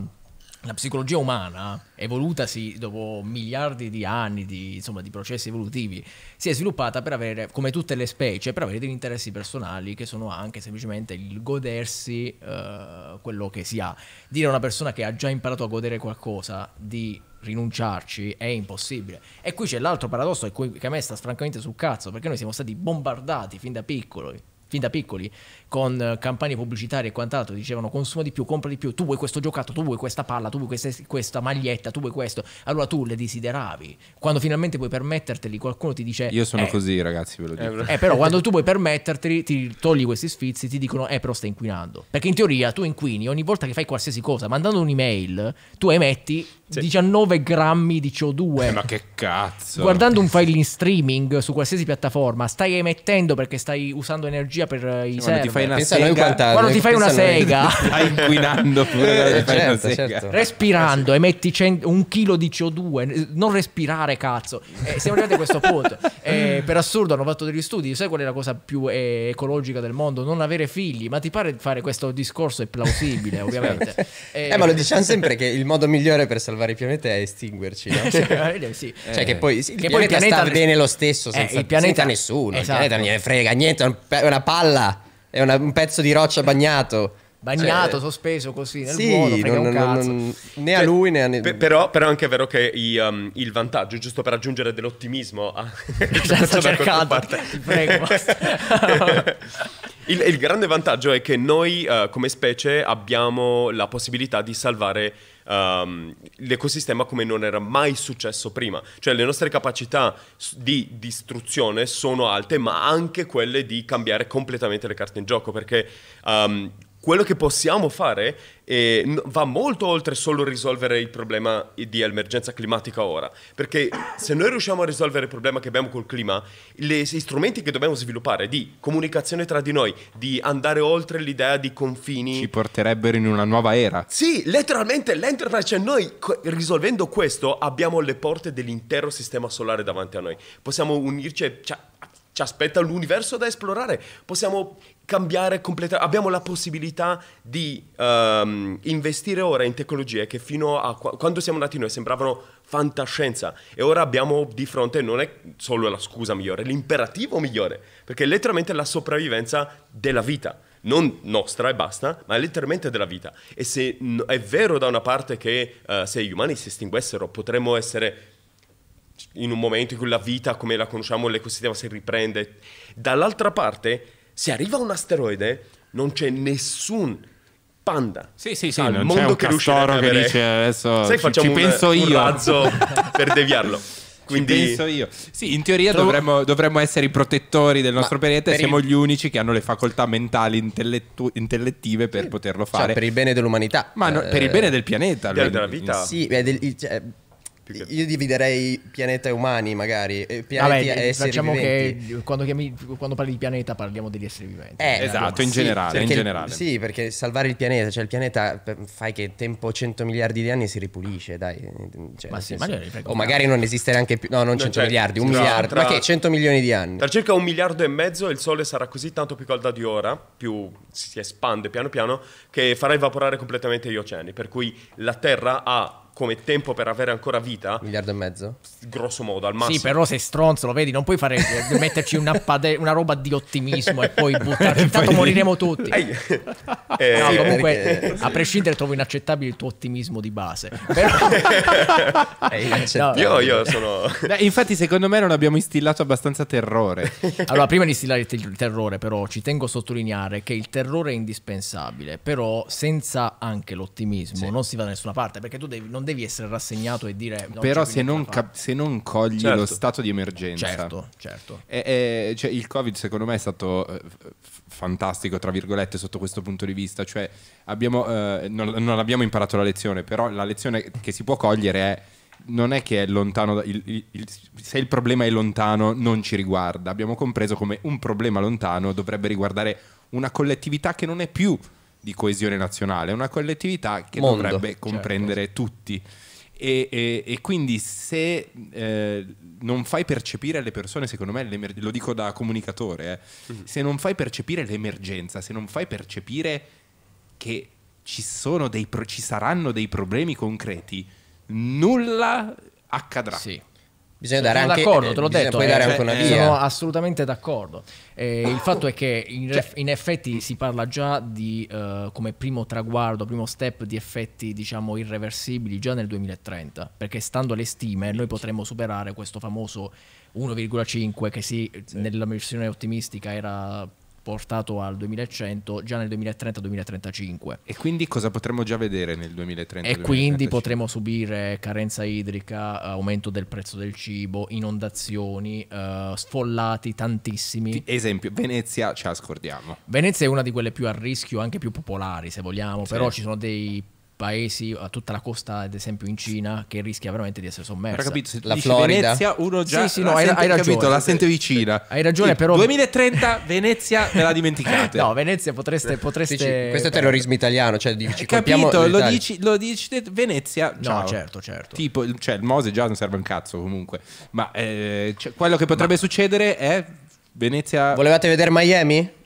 la psicologia umana evolutasi dopo miliardi di anni di, insomma, di, processi evolutivi si è sviluppata per avere come tutte le specie per avere degli interessi personali che sono anche semplicemente il godersi uh, quello che si ha dire a una persona che ha già imparato a godere qualcosa di rinunciarci è impossibile. E qui c'è l'altro paradosso che a me sta francamente sul cazzo, perché noi siamo stati bombardati fin da piccoli, fin da piccoli con eh, campagne pubblicitarie e quant'altro, dicevano consuma di più, compra di più, tu vuoi questo giocato, tu vuoi questa palla, tu vuoi questa, questa maglietta, tu vuoi questo, allora tu le desideravi. Quando finalmente puoi permetterteli, qualcuno ti dice... Io sono eh, così ragazzi, ve lo dico. Eh, però *laughs* quando tu puoi permetterteli, ti togli questi sfizi, ti dicono, eh però stai inquinando. Perché in teoria tu inquini ogni volta che fai qualsiasi cosa, mandando un'email, tu emetti 19 grammi di CO2. Eh, ma che cazzo! Guardando un file in streaming su qualsiasi piattaforma, stai emettendo perché stai usando energia per eh, i sì, server fai una pensa sega, *laughs* *laughs* quando ti fai una certo, sega, stai inquinando, pure eh, certo, certo. respirando, emetti cent- un chilo di CO2, non respirare, cazzo. Eh, siamo arrivati a questo punto. *laughs* Eh, per assurdo, hanno fatto degli studi. Sai qual è la cosa più eh, ecologica del mondo? Non avere figli. Ma ti pare fare questo discorso? È plausibile, ovviamente. Certo. Eh, eh, ma lo diciamo sempre che il modo migliore per salvare il pianeta è estinguerci, no? sì. Eh. cioè, che poi, sì, che il, poi pianeta il pianeta sta bene lo stesso, eh, senza, il pianeta... senza nessuno. Esatto. Il pianeta esatto. non gliene frega niente, è una palla. È una, un pezzo di roccia bagnato. Bagnato, cioè, sospeso così nel sì, buono, non, non, né cioè, a lui né a nessuno. Per, però, è anche vero che i, um, il vantaggio, giusto per aggiungere dell'ottimismo a esatto, *laughs* cercato, prego, *laughs* il, il, grande vantaggio è che noi uh, come specie abbiamo la possibilità di salvare um, l'ecosistema come non era mai successo prima. Cioè le nostre capacità di distruzione sono alte, ma anche quelle di cambiare completamente le carte in gioco, perché um, quello che possiamo fare e va molto oltre solo risolvere il problema di emergenza climatica ora, perché se noi riusciamo a risolvere il problema che abbiamo col clima, gli strumenti che dobbiamo sviluppare di comunicazione tra di noi, di andare oltre l'idea di confini ci porterebbero in una nuova era. Sì, letteralmente l'enterprise, cioè noi risolvendo questo abbiamo le porte dell'intero sistema solare davanti a noi. Possiamo unirci, cioè, ci aspetta l'universo da esplorare, possiamo cambiare completamente, abbiamo la possibilità di um, investire ora in tecnologie che fino a qu- quando siamo nati noi sembravano fantascienza e ora abbiamo di fronte non è solo la scusa migliore, l'imperativo migliore, perché è letteralmente la sopravvivenza della vita non nostra e basta, ma letteralmente della vita. E se è vero da una parte che uh, se gli umani si estinguessero potremmo essere in un momento in cui la vita come la conosciamo l'ecosistema si riprende. Dall'altra parte, se arriva un asteroide, non c'è nessun panda. Sì, sì, sì, non mondo c'è un che avere... che dice adesso Sai, ci, ci un, penso un io. razzo *laughs* per deviarlo. Quindi... Ci penso io. Sì, in teoria Trovo... dovremmo, dovremmo, essere i protettori del nostro pianeta e siamo il... gli unici che hanno le facoltà mentali intellettu... intellettive per sì. poterlo cioè, fare. Cioè, per il bene dell'umanità. Ma no, per il eh, bene del pianeta. Del, della vita. Sì, eh, del, cioè, che... Io dividerei pianeta e umani, magari. Eh, Pianeti Vabbè, e esseri diciamo viventi. che quando, chiami, quando, parli di pianeta parliamo degli esseri viventi. Eh, esatto, in, sì, generale, perché, in generale, Sì, perché salvare il pianeta, cioè il pianeta fai che tempo 100 miliardi di anni si ripulisce, dai. Cioè, ma sì, magari o magari non esiste neanche più, no, non 100 cioè, miliardi, un miliardo, tra, ma che 100 milioni di anni. Tra circa un miliardo e mezzo il Sole sarà così tanto più caldo di ora, più si espande piano piano, che farà evaporare completamente gli oceani, per cui la Terra ha come tempo per avere ancora vita. Un miliardo e mezzo? Grosso modo, al massimo. Sì, però sei stronzo, lo vedi, non puoi fare, eh, metterci una, pade- una roba di ottimismo e poi buttarci. *laughs* Intanto moriremo tutti. Eh, no, comunque, perché... a prescindere, trovo inaccettabile il tuo ottimismo di base. Però... *laughs* no, io, io sono... infatti, secondo me non abbiamo instillato abbastanza terrore. Allora, prima di instillare il terrore, però, ci tengo a sottolineare che il terrore è indispensabile, però senza anche l'ottimismo sì. non si va da nessuna parte, perché tu devi... Non non devi essere rassegnato e dire... No, Però se non, cap- se non, cogli certo. lo stato di emergenza... Certo, certo. E, e, cioè, il Covid secondo me è stato eh, fantastico, tra virgolette, sotto questo punto di vista. Cioè, abbiamo, eh, non, non abbiamo imparato la lezione, però la lezione che si può cogliere è non è che è lontano, il, il, il, se il problema è lontano non ci riguarda, abbiamo compreso come un problema lontano dovrebbe riguardare una collettività che non è più di coesione nazionale, è una collettività che Mondo, dovrebbe certo. comprendere certo. tutti. E, e, e, quindi se eh, non fai percepire alle persone, secondo me, lo dico da comunicatore, eh, mm -hmm. se non fai percepire l'emergenza, se non fai percepire che ci, ci saranno dei problemi concreti, nulla accadrà. Sì bisogna dare sono anche d'accordo, eh, te l'ho detto, puoi eh, dare cioè, anche una cioè, via. Sono assolutamente d'accordo. Eh, il fatto è che in, cioè, in, effetti si parla già di uh, come primo traguardo, primo step di effetti, diciamo, irreversibili già nel 2030, perché stando alle stime noi potremmo superare questo famoso 1,5 che sì, sì. nella versione ottimistica era portato al 2100 già nel 2030-2035. E quindi cosa potremmo già vedere nel 2030? E quindi potremo subire carenza idrica, aumento del prezzo del cibo, inondazioni, uh, sfollati tantissimi. Esempio, Venezia ci la Venezia è una di quelle più a rischio, anche più popolari se vogliamo, sì. però ci sono dei paesi, a tutta la costa, ad esempio in Cina, che rischia veramente di essere sommersa. Ho capito, la Florida. Venezia, uno già sì, sì, no, hai, hai ragione, capito, la sente vicina. Hai ragione, sì, però 2030 Venezia me la dimenticate. *laughs* no, Venezia potreste, potreste dici, questo è terrorismo italiano, cioè dici, capito, lo dici, lo dici Venezia, ciao. No, certo, certo. Tipo, cioè il Mose già non serve un cazzo comunque, ma eh, cioè, quello che potrebbe ma... succedere è Venezia. Volevate vedere Miami? *laughs*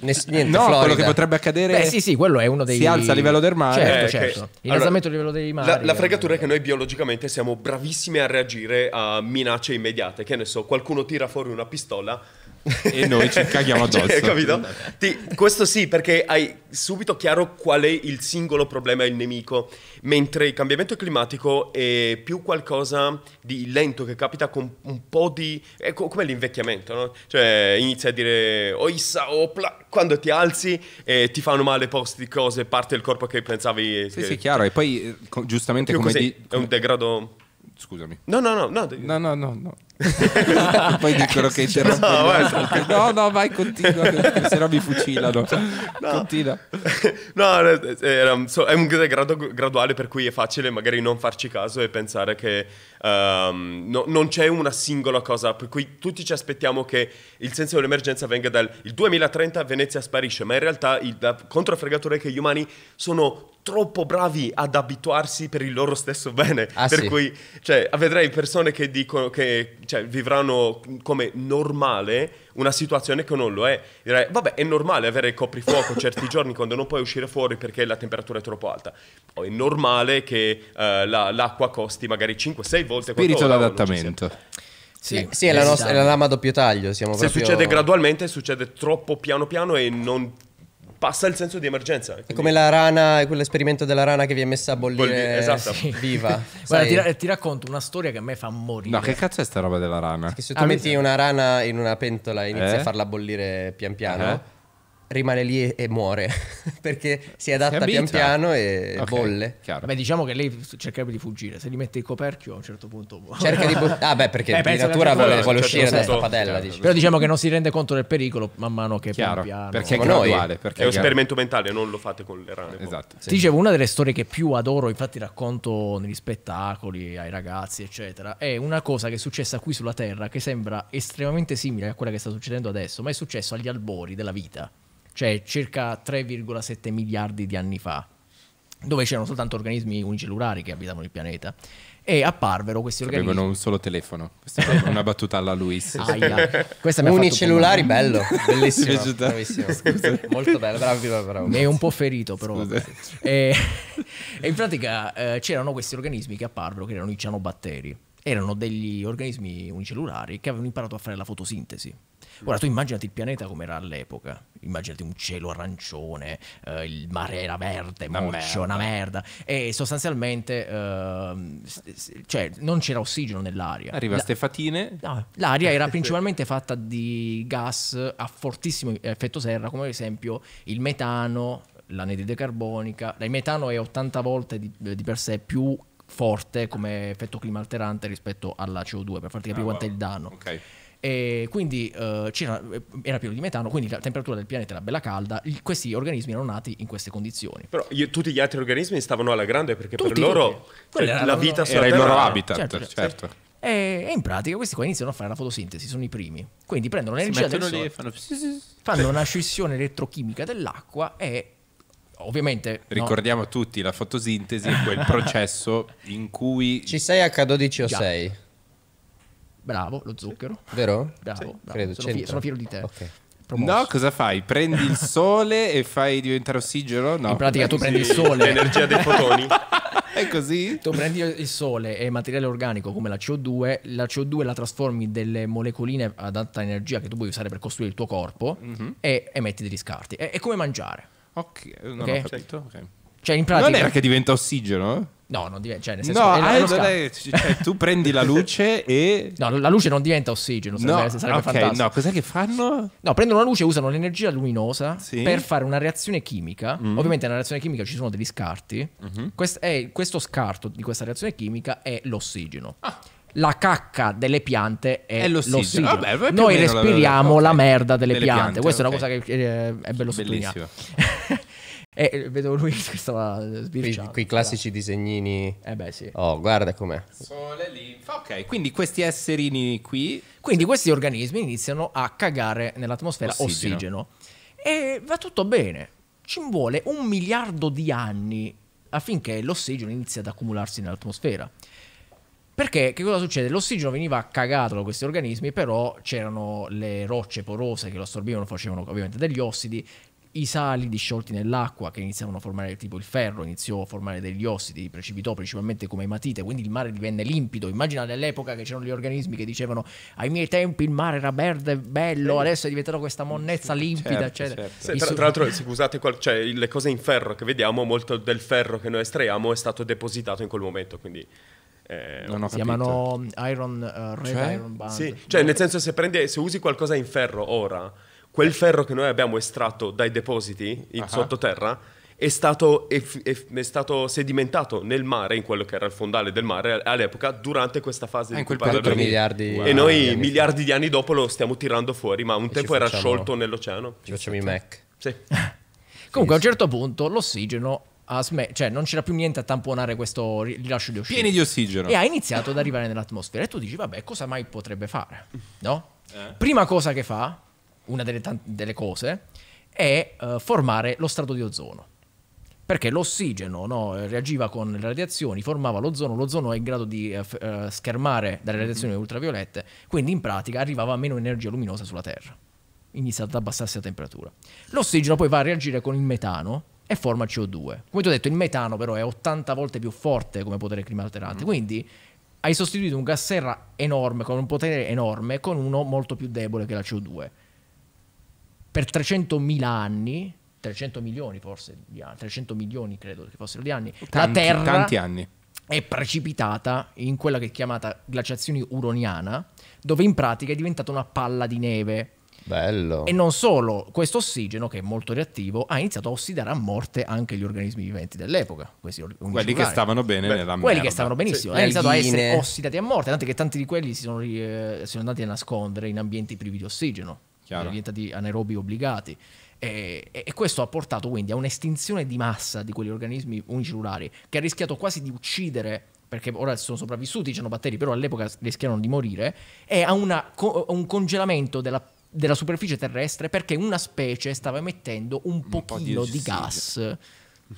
niente, no, Florida. quello che potrebbe accadere. Beh, sì, sì, quello è uno dei. Si alza a livello del mare. Certo, eh, certo. Che... L'innalzamento allora, a livello dei mari. La, la fregatura è che noi biologicamente siamo bravissimi a reagire a minacce immediate. Che ne so, qualcuno tira fuori una pistola e noi ci caghiamo *laughs* cioè, addosso. cioè, Ti, questo sì, perché hai subito chiaro qual è il singolo problema e il nemico, mentre il cambiamento climatico è più qualcosa di lento che capita con un po' di... è come l'invecchiamento, no? Cioè inizia a dire oissa, opla, quando ti alzi e ti fanno male posti, cose, parte del corpo che pensavi... Sì, che... sì, chiaro, e poi eh, giustamente più come... Così, di, come... È un degrado... Scusami. No, no, no. No, no, no. no. Poi dicono che interrompo. No, guarda. no, no, vai, continua, *laughs* se no mi fucilano. Cioè, no. Continua. No, eh, eh, è un grado graduale per cui è facile magari non farci caso e pensare che um, no, non c'è una singola cosa, per cui tutti ci aspettiamo che il senso dell'emergenza venga dal 2030 Venezia sparisce, ma in realtà il, la controfregatura è che gli umani sono troppo bravi ad abituarsi per il loro stesso bene. Ah, per sì. cui, cioè, vedrai persone che dicono che cioè, vivranno come normale una situazione che non lo è. Direi, vabbè, è normale avere il coprifuoco *laughs* certi giorni quando non puoi uscire fuori perché la temperatura è troppo alta. Poi è normale che uh, la, l'acqua costi magari 5-6 volte Spirito d'adattamento. Sì, eh, sì è, la nostra, è, la lama a doppio taglio. Siamo Se proprio... succede gradualmente, succede troppo piano piano e non passa il senso di emergenza. Quindi... È come la rana, quell'esperimento della rana che vi è messa a bollire Bolli- esatto. Sì. *laughs* viva. Guarda, ti, ti, racconto una storia che a me fa morire. No, che cazzo è sta roba della rana? Che se tu ah, metti mi... una rana in una pentola e inizi eh? a farla bollire pian piano. Eh? rimane lì e, e muore *laughs* perché si adatta pian piano e okay, bolle. Chiaro. Beh, diciamo che lei cercherebbe di fuggire, se gli mette il coperchio a un certo punto Cerca di bu- *laughs* Ah, beh, perché eh, di natura vuole, vuole uscire certo da questa padella. Chiaro, dici. Però diciamo che non si rende conto del pericolo man mano che chiaro, pian piano. Perché è graduale, perché è un esperimento mentale, non lo fate con le rane. Esatto. Sì. Ti dicevo, una delle storie che più adoro, infatti racconto negli spettacoli ai ragazzi, eccetera, è una cosa che è successa qui sulla Terra che sembra estremamente simile a quella che sta succedendo adesso, ma è successo agli albori della vita cioè circa 3,7 miliardi di anni fa, dove c'erano soltanto organismi unicellulari che abitavano il pianeta. E apparvero questi organismi. Avevano un solo telefono. Questa è una battuta alla Luis. *laughs* Aia. Unicellulari, bello. Bellissimo. bravissimo. *laughs* Molto bello. Bravi, bravi, Mi è un po' ferito, però. E, *laughs* e, in pratica eh, c'erano questi organismi che apparvero, che erano i cianobatteri. Erano degli organismi unicellulari che avevano imparato a fare la fotosintesi. Ora tu immaginati il pianeta come era all'epoca, immaginati un cielo arancione, eh, il mare era verde, una moscio, merda. una merda, e sostanzialmente eh, cioè, non c'era ossigeno nell'aria. Arriva La, Stefatine. No, l'aria era *laughs* principalmente fatta di gas a fortissimo effetto serra, come ad esempio il metano, l'anidride carbonica. Il metano è 80 volte di, di, per sé più forte come effetto clima alterante rispetto alla CO2, per farti capire ah, quanto wow. è il danno. Ok. E quindi uh, era pieno di metano, quindi la temperatura del pianeta era bella calda, questi organismi erano nati in queste condizioni. Però io, tutti gli altri organismi stavano alla grande perché tutti, per loro cioè, la, la vita era, il loro habitat, certo. certo. certo. E, in pratica questi qua iniziano a fare la fotosintesi, sono i primi. Quindi prendono l'energia del sole, fanno... fanno... una scissione elettrochimica dell'acqua e ovviamente... Ricordiamo no. tutti la fotosintesi quel processo in cui... Ci sei H12O6. Bravo, lo zucchero. Vero? Bravo, sì, bravo. Credo, sono, fi- sono, fiero di te. Okay. No, cosa fai? Prendi il sole e fai diventare ossigeno? No. In pratica tu prendi il sole. L'energia dei fotoni. *laughs* È così? Tu prendi il sole e materiale organico come la CO2, la CO2 la trasformi in delle molecoline ad alta energia che tu puoi usare per costruire il tuo corpo mm-hmm. e emetti degli scarti. È, è come mangiare. Ok, non okay? ho capito. Okay. Cioè, in pratica... Non era che diventa ossigeno? No, non diventa. Cioè, nel senso, no, è, ah, è, eh, cioè, tu prendi la luce e. *laughs* No, la luce non diventa ossigeno. Sarebbe, no, sarebbe okay, fantastico. no, cos'è che fanno? No, prendono la luce e usano l'energia luminosa sì. per fare una reazione chimica. Mm. Ovviamente, nella reazione chimica ci sono degli scarti. Mm-hmm. Quest- è, questo scarto di questa reazione chimica è l'ossigeno. Ah la cacca delle piante è, è l'ossigeno. l'ossigeno. Vabbè, Noi respiriamo la, la, la, la merda delle, delle piante. piante. Questa okay. è una cosa che è, eh, è bello sottolineare. *laughs* E eh, eh, vedo lui *laughs* che stava eh, sbirciando. Quei, classici là. disegnini. Eh beh sì. Oh, guarda com'è. Sole, linfa. Ok, quindi questi esserini qui... Quindi questi organismi iniziano a cagare nell'atmosfera ossigeno. ossigeno. E va tutto bene. Ci vuole un miliardo di anni affinché l'ossigeno inizi ad accumularsi nell'atmosfera. Perché che cosa succede? L'ossigeno veniva cagato da questi organismi, però c'erano le rocce porose che lo assorbivano, facevano ovviamente degli ossidi, i sali disciolti nell'acqua che iniziavano a formare tipo il ferro, iniziò a formare degli ossidi, precipitò principalmente come matite, quindi il mare divenne limpido. Immagina all'epoca che c'erano gli organismi che dicevano ai miei tempi il mare era verde, bello, adesso è diventata questa monnezza limpida, certo, eccetera. Certo. Tra, tra, l'altro, scusate, qual- cioè, le cose in ferro che vediamo, molto del ferro che noi estraiamo è stato depositato in quel momento, quindi... Eh, non ho si chiamano mm, Iron uh, Red cioè? Iron Band. Sì, cioè no. nel senso se, prendi, se usi qualcosa in ferro ora quel ferro che noi abbiamo estratto dai depositi in uh-huh. sottoterra è stato, è, è stato, sedimentato nel mare, in quello che era il fondale del mare all'epoca, durante questa fase ah, di quel miliardi wow. E noi wow. miliardi di anni dopo lo stiamo tirando fuori, ma un e tempo era sciolto nell'oceano. Ci facciamo i Mac. Sì. *laughs* Comunque a un certo punto l'ossigeno Sme- cioè non c'era più niente a tamponare questo rilascio di ossigeno. Pieni di ossigeno. E ha iniziato ad arrivare nell'atmosfera. E tu dici, vabbè, cosa mai potrebbe fare? *laughs* No? Eh. Prima cosa che fa una delle, tante, delle cose è uh, formare lo strato di ozono. Perché l'ossigeno no, reagiva con le radiazioni, formava l'ozono, l'ozono è in grado di uh, schermare dalle mm-hmm. radiazioni ultraviolette, quindi in pratica arrivava meno energia luminosa sulla Terra, inizia ad abbassarsi la temperatura. L'ossigeno poi va a reagire con il metano e forma CO2. Come ti ho detto, il metano però è 80 volte più forte come potere climalterante, mm. quindi hai sostituito un gas serra enorme, con un potere enorme, con uno molto più debole che la CO2 per 300.000 anni, 300 milioni forse di anni, 300 milioni credo che fossero di anni, tanti, la Terra tanti anni. è precipitata in quella che è chiamata glaciazione uroniana, dove in pratica è diventata una palla di neve. Bello. E non solo, questo ossigeno, che è molto reattivo, ha iniziato a ossidare a morte anche gli organismi viventi dell'epoca. Questi quelli che stavano bene Beh, nella Quelli merda. che stavano benissimo, hanno iniziato a essere ossidati a morte, tanto che tanti di quelli si sono, eh, si sono andati a nascondere in ambienti privi di ossigeno. Chiaro. diventati anaerobi obbligati. E, e, questo ha portato quindi a un'estinzione di massa di quegli organismi unicellulari che ha rischiato quasi di uccidere perché ora sono sopravvissuti, c'erano batteri, però all'epoca rischiarono di morire, e a, una, a un congelamento della, della, superficie terrestre perché una specie stava emettendo un, un pochino po di, di gas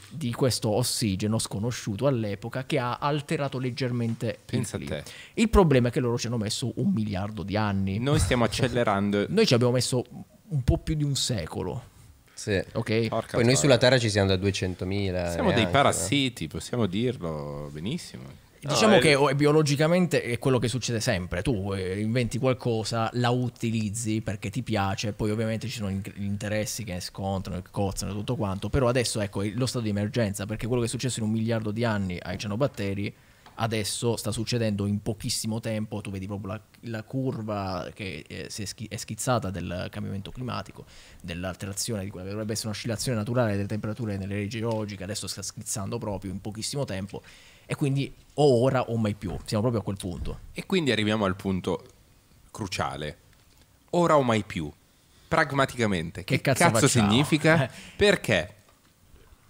di questo ossigeno sconosciuto all'epoca che ha alterato leggermente Pensa il clima. Il problema è che loro ci hanno messo un miliardo di anni. Noi stiamo accelerando. *laughs* Noi ci abbiamo messo un po' più di un secolo. Sì. Okay. Poi cara. noi sulla Terra ci siamo da 200.000. Siamo neanche, dei eh. parassiti, no? possiamo dirlo benissimo. Diciamo no, eh, che è... Oh, biologicamente è quello che succede sempre, tu eh, inventi qualcosa, la utilizzi perché ti piace, poi ovviamente ci sono gli interessi che scontrano, che cozzano e tutto quanto, però adesso ecco lo stato di emergenza, perché quello che è successo in un miliardo di anni ai cianobatteri adesso sta succedendo in pochissimo tempo, tu vedi proprio la, la curva che eh, è, è schizzata del cambiamento climatico, dell'alterazione di quella che dovrebbe essere un'oscillazione naturale delle temperature nelle regioni geologiche, adesso sta schizzando proprio in pochissimo tempo e quindi o ora o mai più, siamo proprio a quel punto. E quindi arriviamo al punto cruciale, ora o mai più. Pragmaticamente, che, che cazzo, cazzo significa? *laughs* Perché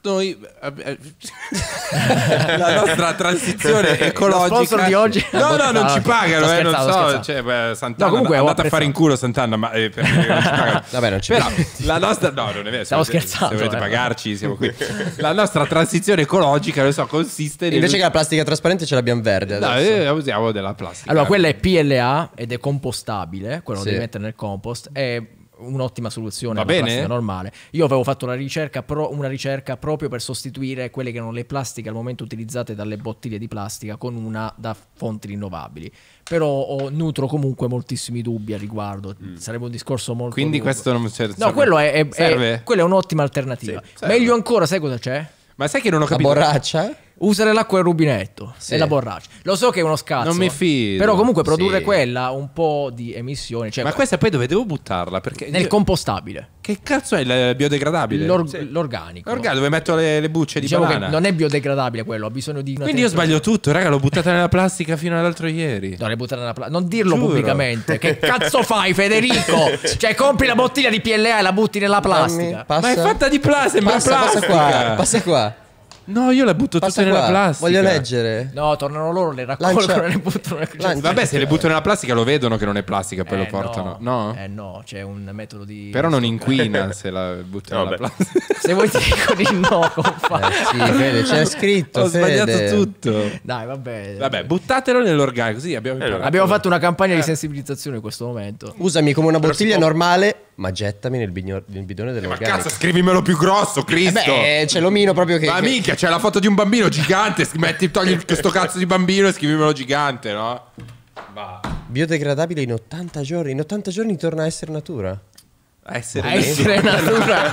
noi eh, *laughs* la nostra transizione ecologica Lo sponsor di oggi no no non ci pagano eh, non so cioè, beh, Sant'Anna, no, comunque andate a fare in culo Sant'Anna ma eh, per, non ci *laughs* pagano Vabbè, non ci però la nostra no non è vero stavo se, scherzando se volete eh, pagarci siamo qui *laughs* la nostra transizione ecologica lo so consiste nel... invece che la plastica trasparente ce l'abbiamo verde no, eh, usiamo della plastica allora quella è PLA ed è compostabile quello sì. devi mettere nel compost è un'ottima soluzione. Va bene. normale. Io avevo fatto una ricerca, pro, una ricerca, proprio per sostituire quelle che erano le plastiche al momento utilizzate dalle bottiglie di plastica con una da fonti rinnovabili. Però ho, oh, nutro comunque moltissimi dubbi al riguardo. Mm. Sarebbe un discorso molto. Quindi lungo. questo non mi serve. No, quello è, è, è, è un'ottima alternativa. Sì, Meglio ancora, sai cosa c'è? Ma sai che non ho capito? La borraccia? usare l'acqua del rubinetto sì. e la borraccia. Lo so che è uno scazzo. Non mi eh. fido. Però comunque produrre sì. quella un po' di emissioni. Cioè, Ma questa poi dove devo buttarla? Perché nel io... compostabile. Che cazzo è il eh, biodegradabile? L'or- sì. L'organico. L'organico dove metto le, le bucce diciamo di banana. non è biodegradabile quello, ha bisogno di Quindi io sbaglio tutto, raga, l'ho buttata nella plastica fino all'altro ieri. No, l'hai buttata nella plastica. Non dirlo Giuro. pubblicamente. che cazzo fai, Federico? *laughs* cioè, compri la bottiglia di PLA e la butti nella plastica. Mammi, Ma è fatta di plastica, passa, plastica. Passa qua, passa qua. No, io la butto Passa tutta qua. nella plastica. Voglio leggere. No, tornano loro, le raccolgono Lancia- e le buttano nella cucina. Vabbè, se le butto nella plastica lo vedono che non è plastica, poi lo eh, portano. No. Eh no, c'è un metodo di... Però non inquina *laughs* se la butto eh, nella Vabbè. plastica. Se vuoi ti dico di no, *laughs* compa. Eh sì, Fede, c'è scritto. Ho Fede. sbagliato tutto. Dai, vabbè. Vabbè, buttatelo nell'organico, così abbiamo Eh, Abbiamo fatto una campagna di sensibilizzazione in questo momento. Usami come una bottiglia normale ma gettami nel, bigno, nel bidone dell'organico. Eh, ma cazzo, scrivimelo più grosso, Cristo! Eh beh, eh, c'è l'omino proprio che... Ma che... minchia, c'è la foto di un bambino gigante, metti, togli questo cazzo di bambino e scrivimelo gigante, no? Va. Biodegradabile in 80 giorni, in 80 giorni torna a essere natura. A essere, a essere natura.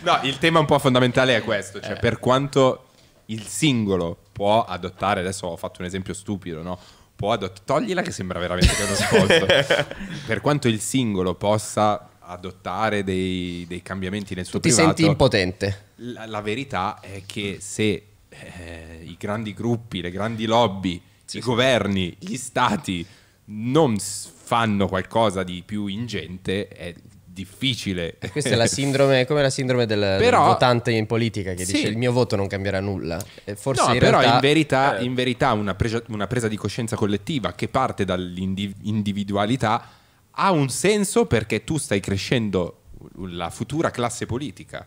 *laughs* no, il tema un po' fondamentale è questo, cioè eh. per quanto il singolo può adottare, adesso ho fatto un esempio stupido, no? po' adottare. Toglila che sembra veramente che uno *laughs* spot. per quanto il singolo possa adottare dei, dei cambiamenti nel suo tu privato, ti senti impotente. La, la verità è che se eh, i grandi gruppi, le grandi lobby, sì, i sì. governi, gli stati non fanno qualcosa di più ingente, è difficile. E eh, questa è la sindrome, come la sindrome del, però, del votante in politica che sì. dice il mio voto non cambierà nulla. E forse no, in però realtà, in verità, eh. in verità una, presa, una, presa, di coscienza collettiva che parte dall'individualità ha un senso perché tu stai crescendo la futura classe politica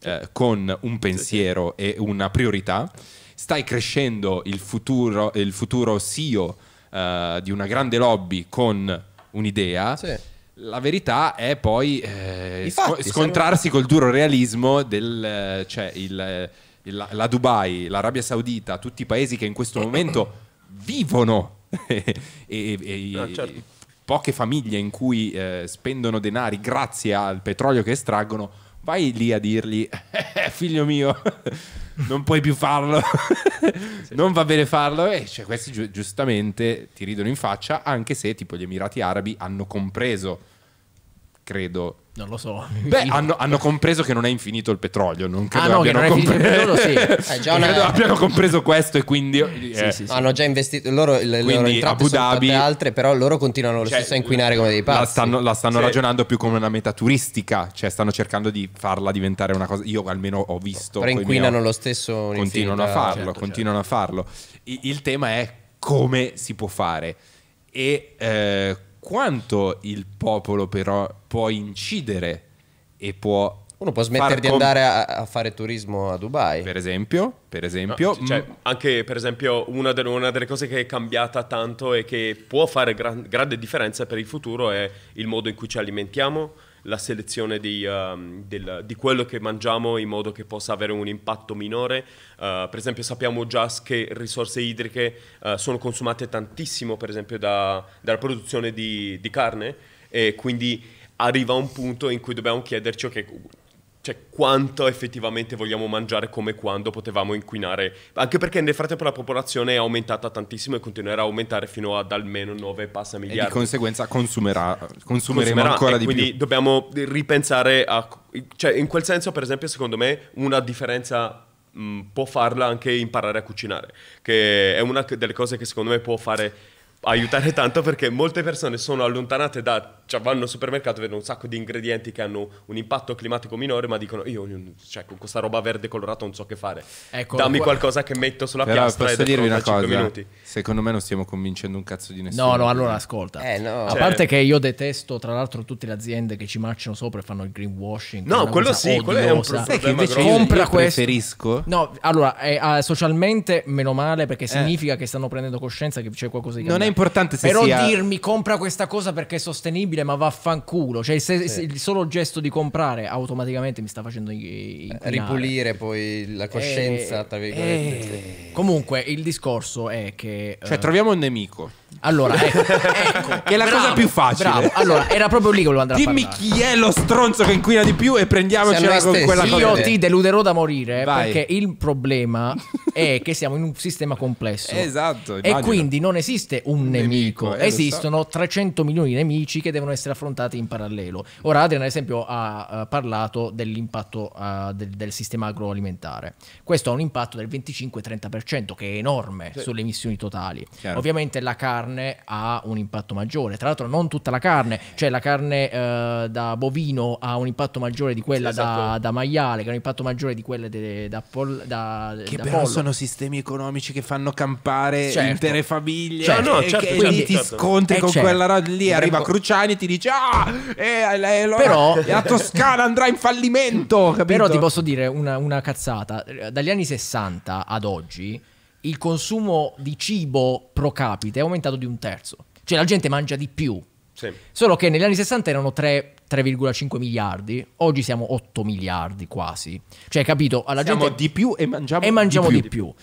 eh, con un pensiero e una priorità, stai crescendo il futuro, il futuro CEO eh, di una grande lobby con un'idea. Sì la verità è poi eh, Infatti, sc- scontrarsi saremo... col duro realismo del cioè il, il, la Dubai, l'Arabia Saudita, tutti i paesi che in questo momento vivono *laughs* e, e, e, ah, certo. poche famiglie in cui eh, spendono denari grazie al petrolio che estraggono, vai lì a dirgli *laughs* eh, figlio mio non puoi più farlo, *laughs* non va bene farlo. E cioè, questi giustamente ti ridono in faccia, anche se tipo gli Emirati Arabi hanno compreso credo. Non lo so. Beh, hanno, hanno, compreso che non è infinito il petrolio. Non credo, ah, no, abbiano, non sì. *laughs* eh, non abbiano compreso questo e quindi. Eh. Sì, sì, hanno già investito. Loro le quindi, loro Abu Dhabi, altre, però loro continuano lo cioè, stesso a inquinare come dei pazzi. La stanno, la stanno ragionando più come una meta turistica, cioè stanno cercando di farla diventare una cosa. Io almeno ho visto. Però inquinano miei... lo stesso. Continuano a eh, farlo. Certo, continuano certo. a farlo. Il, il tema è come si può fare e eh, quanto il popolo però può incidere e può... Uno può smettere di andare a, a, fare turismo a Dubai. Per esempio, per esempio no, cioè, anche per esempio una, de una, delle cose che è cambiata tanto e che può fare gran grande differenza per il futuro è il modo in cui ci alimentiamo, la selezione di, uh, del, di, quello che mangiamo in modo che possa avere un impatto minore. Uh, per esempio sappiamo già che risorse idriche uh, sono consumate tantissimo per esempio da, dalla produzione di, di carne e quindi arriva un punto in cui dobbiamo chiederci ok cioè, quanto effettivamente vogliamo mangiare come quando potevamo inquinare, anche perché nel frattempo la popolazione è aumentata tantissimo e continuerà a aumentare fino ad almeno 9 passa miliardi. E di conseguenza consumerà, consumeremo consumerà, ancora di quindi più. Quindi dobbiamo ripensare a... Cioè, in quel senso, per esempio, secondo me una differenza mh, può farla anche imparare a cucinare, che è una delle cose che secondo me può fare aiutare tanto perché molte persone sono allontanate da, cioè vanno al supermercato, vedono un sacco di ingredienti che hanno un impatto climatico minore, ma dicono io cioè, con questa roba verde colorata non so che fare. Ecco, Dammi qualcosa che metto sulla Però piastra posso dirvi una cosa, minuti. Secondo me non stiamo convincendo un cazzo di nessuno. No, no, allora ascolta. Eh, no. A cioè parte che io detesto tra l'altro tutte le aziende che ci marciano sopra e fanno il greenwashing. No, quello sì, odiosa. quello è un problema. Sai che invece io, compra io questo. preferisco. No, allora, eh, ah, socialmente meno male perché eh. significa che stanno prendendo coscienza che c'è qualcosa di cambiato. Non importante se Però sia... dirmi compra questa cosa perché è sostenibile, ma vaffanculo. Cioè, se, sì. se il solo gesto di comprare automaticamente mi sta facendo eh, inquinare. ripulire poi la eh, coscienza. E... E... Eh. Comunque, il discorso è che. Cioè, uh... troviamo un nemico. Allora, *laughs* ecco, ecco che è la bravo, cosa più facile. Bravo. Allora, era proprio lì che lo andava Dimmi a chi è lo stronzo che inquina di più e prendiamocela con quella cosa. Io ti deluderò da morire Vai. perché il problema è che siamo in un sistema complesso. *laughs* Esatto. Immagino. E quindi non esiste un un nemico. nemico eh, Esistono 300 milioni di nemici che devono essere affrontati in parallelo. Ora Adrian ad esempio ha uh, parlato dell'impatto uh, del, del, sistema agroalimentare. Questo ha un impatto del 25-30% che è enorme sì. sulle emissioni totali. Chiaro. Ovviamente la carne ha un impatto maggiore. Tra l'altro non tutta la carne, cioè la carne uh, da bovino ha un impatto maggiore di quella sì, esatto. da, maiale, che ha un impatto maggiore di quella de, da, pol, da, Che da però pollo. sono sistemi economici che fanno campare certo. intere famiglie. Cioè, no, no, certo, certo, quindi certo. ti scontri eh, con certo. quella roba lì. Arriva Cruciani e ti dice: Ah, è, eh, allora, però, la *laughs* Toscana andrà in fallimento. Capito? Però ti posso dire una, una cazzata: dagli anni 60 ad oggi il consumo di cibo pro capite è aumentato di un terzo. Cioè la gente mangia di più. Sì. Solo che negli anni 60 erano 3, 3,5 miliardi, oggi siamo 8 miliardi quasi. Cioè, capito? Alla Siamo gente... di più e mangiamo, e mangiamo di, più, di più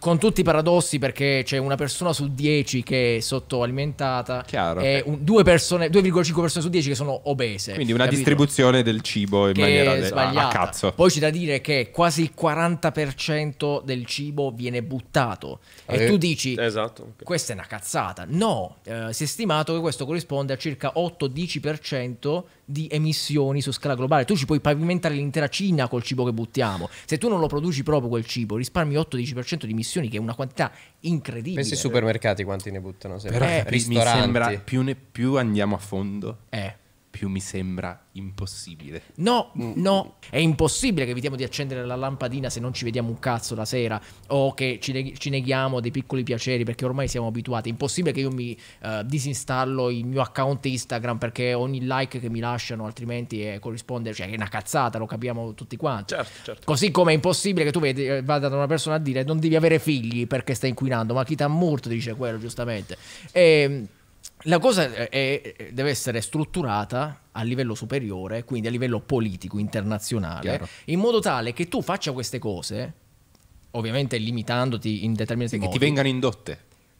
con tutti i paradossi perché c'è una persona su 10 che è sottoalimentata Chiaro. e 2,5 persone, persone su 10 che sono obese. Quindi una capito? distribuzione del cibo in che maniera sbagliata. a cazzo. Poi c'è da dire che quasi il 40% del cibo viene buttato eh, e tu dici esatto, okay. questa è una cazzata. No, eh, si è stimato che questo corrisponde a circa 8-10% di emissioni su scala globale. Tu ci puoi pavimentare l'intera Cina col cibo che buttiamo. Se tu non lo produci proprio quel cibo, risparmi 8-10% di emissioni, che è una quantità incredibile. Pensi ai supermercati quanti ne buttano? Però eh, mi sembra più, ne, più andiamo a fondo. Eh più mi sembra impossibile. No, mm. no, è impossibile che evitiamo di accendere la lampadina se non ci vediamo un cazzo la sera o che ci, ne- ci neghiamo dei piccoli piaceri perché ormai siamo abituati. È impossibile che io mi uh, disinstallo il mio account Instagram perché ogni like che mi lasciano altrimenti è, eh, corrisponde, cioè è una cazzata, lo capiamo tutti quanti. Certo, certo. Così come è impossibile che tu vedi, eh, vada da una persona a dire non devi avere figli perché stai inquinando, ma chi ti ha morto dice quello giustamente. Ehm la cosa è, deve essere strutturata a livello superiore, quindi a livello politico, internazionale, Chiaro. in modo tale che tu faccia queste cose, ovviamente limitandoti in determinati sì, modi. Che ti vengano indotte.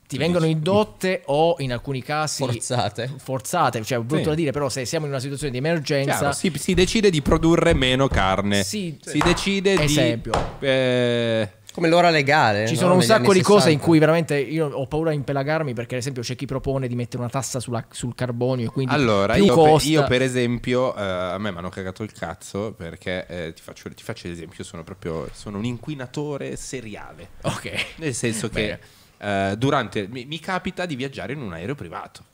Ti vengono indotte o in alcuni casi forzate. Forzate, cioè brutto sì. da dire, però se siamo in una situazione di emergenza Chiaro, si, si, decide di produrre meno carne. Sì, si decide esempio. di eh, come l'ora legale. Ci no? sono un Negli sacco di 60. cose in cui veramente io ho paura di impelagarmi perché ad esempio c'è chi propone di mettere una tassa sulla, sul carbonio quindi Allora, io, costa... io, per esempio, eh, a me mi hanno cagato il cazzo perché eh, ti, faccio, ti faccio l'esempio, sono proprio sono un inquinatore seriale. Ok. Nel senso che eh, durante mi, mi capita di viaggiare in un aereo privato.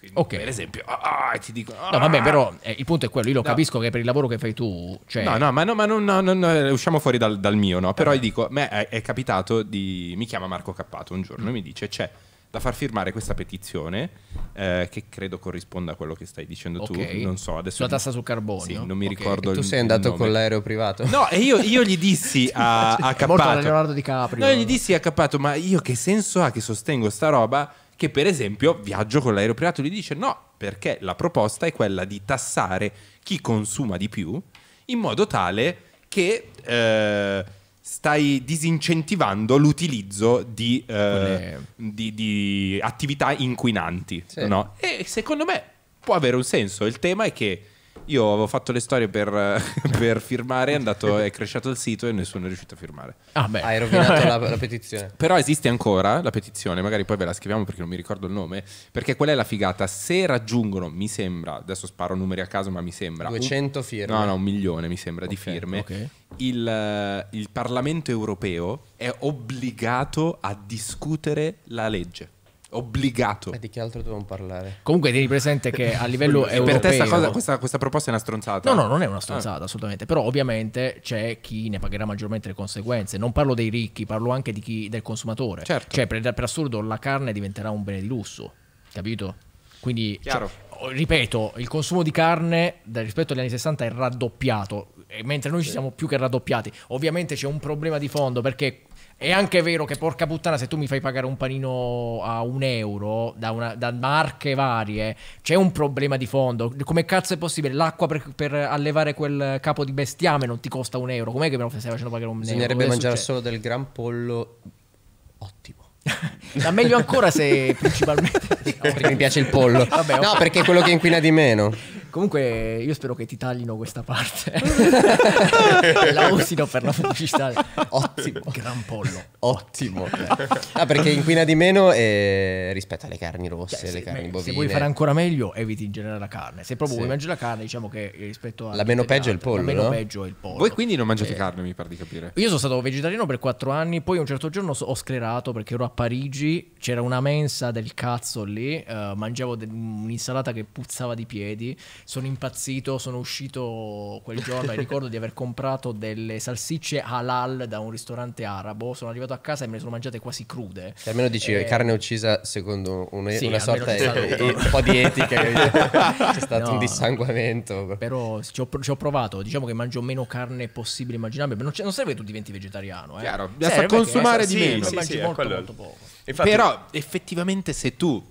Quindi, okay. Per esempio, ah, ah, ti dico. Ah, no, vabbè, ah. però eh, il punto è quello. Io lo no. capisco che per il lavoro che fai tu. Cioè... No, no, ma, no, ma non, no, non, eh, usciamo fuori dal, dal mio, no? Però gli huh eh. io dico: me è, è, capitato di. Mi chiama Marco Cappato un giorno mm. e mi dice: C'è da far firmare questa petizione, eh, che credo corrisponda a quello che stai dicendo okay. tu. Non so, adesso. La tassa sul carbonio. Sì, non mi okay. ricordo. E tu il, sei andato con l'aereo privato. No, e io, io gli dissi *laughs* a, a Cappato. Leonardo Di Caprio. No, gli dissi a Cappato, ma io che senso ha che sostengo sta roba? che per esempio Viaggio con l'aereo privato gli dice no, perché la proposta è quella di tassare chi consuma di più in modo tale che eh, stai disincentivando l'utilizzo di, eh, di, di, attività inquinanti. Sì. No? E secondo me può avere un senso. Il tema è che io avevo fatto le storie per, *laughs* per firmare, è, andato, è cresciuto il sito e nessuno è riuscito a firmare. Ah, beh. Hai rovinato la, la, *laughs* petizione. Però esiste ancora la petizione, magari poi ve la scriviamo perché non mi ricordo il nome. Perché qual è la figata? Se raggiungono, mi sembra, adesso sparo numeri a caso, ma mi sembra. 200 firme. No, no, un milione mi sembra okay, di firme. Okay. Il, eh, il Parlamento europeo è obbligato a discutere la legge obbligato. E eh, di che altro dobbiamo parlare? Comunque tieni presente che a livello europeo... Per te cosa, questa, questa, proposta è una stronzata? No, no, non è una stronzata ah. assolutamente, però ovviamente c'è chi ne pagherà maggiormente le conseguenze. Non parlo dei ricchi, parlo anche di chi, del consumatore. Certo. Cioè, per, per, assurdo, la carne diventerà un bene di lusso, capito? Quindi, cioè, ripeto, il consumo di carne rispetto agli anni 60 è raddoppiato mentre noi ci siamo più che raddoppiati. Ovviamente c'è un problema di fondo perché è anche vero che, porca puttana, se tu mi fai pagare un panino a un euro da, una, da marche varie, c'è un problema di fondo. Come cazzo è possibile? L'acqua per, per, allevare quel capo di bestiame non ti costa un euro. Com'è che me lo stai facendo pagare un euro? Bisognerebbe mangiare solo del gran pollo ottimo. *laughs* Ma meglio ancora se *laughs* principalmente no, perché mi piace il pollo. Vabbè, no, perché è quello che inquina di meno. Comunque, io spero che ti taglino questa parte. *laughs* la usino per la pubblicità. Ottimo. Gran pollo. Ottimo. *laughs* ah, perché inquina di meno e... rispetto alle carni rosse, cioè, se, le carni me, bovine. Se vuoi fare ancora meglio, eviti in generale la carne. Se proprio sì. vuoi mangiare la carne, diciamo che rispetto a. La meno peggio è il pollo. La meno no? peggio è il pollo. Voi quindi non mangiate eh. carne, mi pare di capire. Io sono stato vegetariano per 4 anni, poi un certo giorno ho sclerato perché ero a Parigi, c'era una mensa del cazzo lì, uh, mangiavo de- un'insalata che puzzava di piedi sono impazzito, sono uscito quel giorno e *laughs* ricordo di aver comprato delle salsicce halal da un ristorante arabo, sono arrivato a casa e me le sono mangiate quasi crude. E almeno dici eh, carne uccisa secondo una, sì, una sorta di, *laughs* un po' di etica, *laughs* c'è stato no, un dissanguamento. Però ci ho, ci ho, provato, diciamo che mangio meno carne possibile immaginabile, non, non serve che tu diventi vegetariano. Eh. Chiaro, basta consumare di meno. Sì, sì, molto, molto poco. Infatti, però effettivamente se tu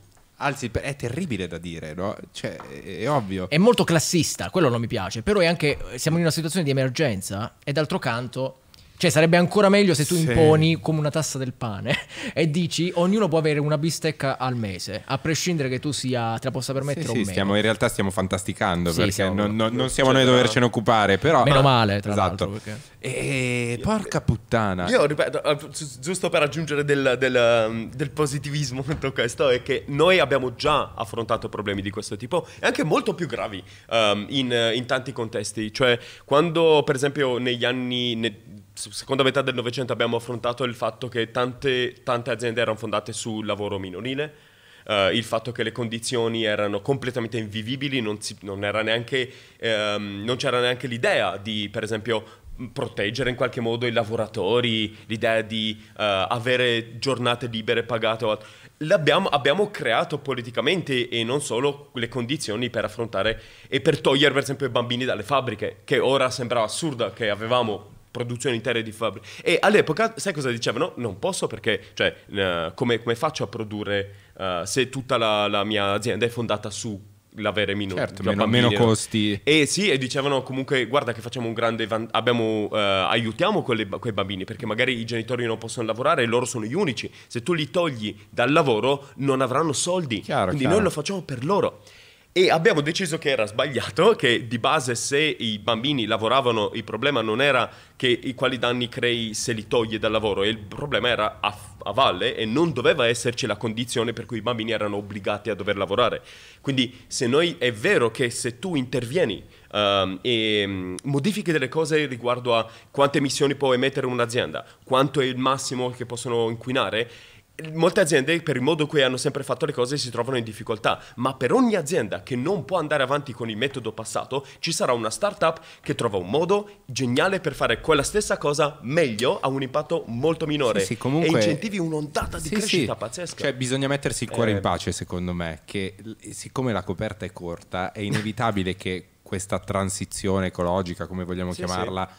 Anzi, è terribile da dire, no? Cioè, è ovvio. È molto classista, quello non mi piace, però è anche, eh, siamo in una situazione di emergenza e d'altro canto cioè sarebbe ancora meglio se tu sì. imponi come una tassa del pane *laughs* e dici ognuno può avere una bistecca al mese, a prescindere che tu sia, te la possa permettere sì, o sì, meno. Stiamo, in realtà stiamo fantasticando sì, perché siamo, non, non, non, siamo cioè, noi a dovercene occupare, però... Meno ah, male, tra esatto. Perché... E porca puttana. Io ripeto, eh, giusto per aggiungere del, del, mm, del positivismo *laughs* tutto questo, è che noi abbiamo già affrontato problemi di questo tipo e anche molto più gravi um, in, in tanti contesti. Cioè, quando per esempio negli anni... Ne, seconda metà del Novecento abbiamo affrontato il fatto che tante, tante aziende erano fondate sul lavoro minorile, Uh, il fatto che le condizioni erano completamente invivibili, non, si, non, neanche, um, non, c'era neanche l'idea di, per esempio, proteggere in qualche modo i lavoratori, l'idea di uh, avere giornate libere pagate. O abbiamo creato politicamente e non solo le condizioni per affrontare e per togliere, per esempio, i bambini dalle fabbriche, che ora sembrava assurda che avevamo produzioni intere di fabbriche. E all'epoca, sai cosa dicevano? Non posso perché, cioè, uh, come, come, faccio a produrre uh, se tutta la, la, mia azienda è fondata su l'avere meno, certo, meno, meno costi. E sì, e dicevano comunque, guarda che facciamo un grande, van- abbiamo, uh, aiutiamo quelle, quei bambini, perché magari i genitori non possono lavorare e loro sono gli unici. Se tu li togli dal lavoro non avranno soldi, chiaro, quindi chiaro. noi lo facciamo per loro. E abbiamo deciso che era sbagliato, che di base se i bambini lavoravano il problema non era che i quali danni crei se li toglie dal lavoro, il problema era a, a, valle e non doveva esserci la condizione per cui i bambini erano obbligati a dover lavorare. Quindi se noi è vero che se tu intervieni um, e um, modifichi delle cose riguardo a quante emissioni può emettere un'azienda, quanto è il massimo che possono inquinare, molte aziende per il modo in cui hanno sempre fatto le cose si trovano in difficoltà, ma per ogni azienda che non può andare avanti con il metodo passato ci sarà una startup che trova un modo geniale per fare quella stessa cosa meglio a un impatto molto minore sì, sì, comunque... e incentivi un'ondata di sì, crescita pazzesca. Cioè bisogna mettersi il cuore eh... in pace secondo me, che siccome la coperta è corta è inevitabile che questa transizione ecologica, come vogliamo chiamarla,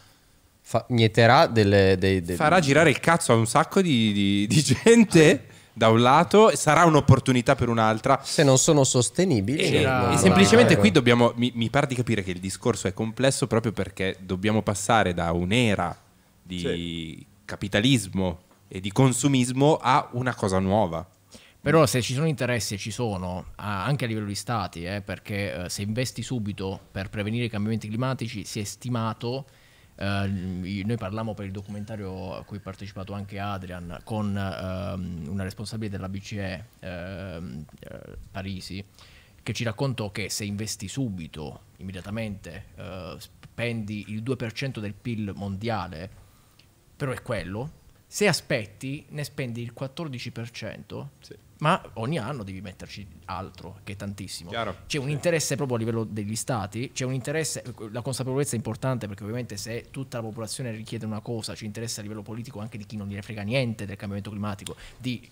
fa, mieterà delle, dei, dei, Farà girare il cazzo a un sacco di, di, di gente. da un lato, sarà un'opportunità per un'altra. Se non sono sostenibili. E, e semplicemente qui dobbiamo. Mi, mi, pare di capire che il discorso è complesso proprio perché dobbiamo passare da un'era di sì. capitalismo e di consumismo a una cosa nuova. Però se ci sono interessi, ci sono, anche a livello di stati, eh, perché eh, se investi subito per prevenire i cambiamenti climatici, si è stimato Uh, noi parlavamo per il documentario a cui ha partecipato anche Adrian con uh, una responsabile della BCE uh, ehm, eh, Parisi che ci raccontò che se investi subito, immediatamente, eh, spendi il 2% del PIL mondiale, però è quello, se aspetti ne spendi il 14%. Sì ma ogni anno devi metterci altro, che è tantissimo. Chiaro. C'è un interesse proprio a livello degli stati, c'è un interesse, la consapevolezza è importante perché ovviamente se tutta la popolazione richiede una cosa, ci interessa a livello politico anche di chi non gliene frega niente del cambiamento climatico, di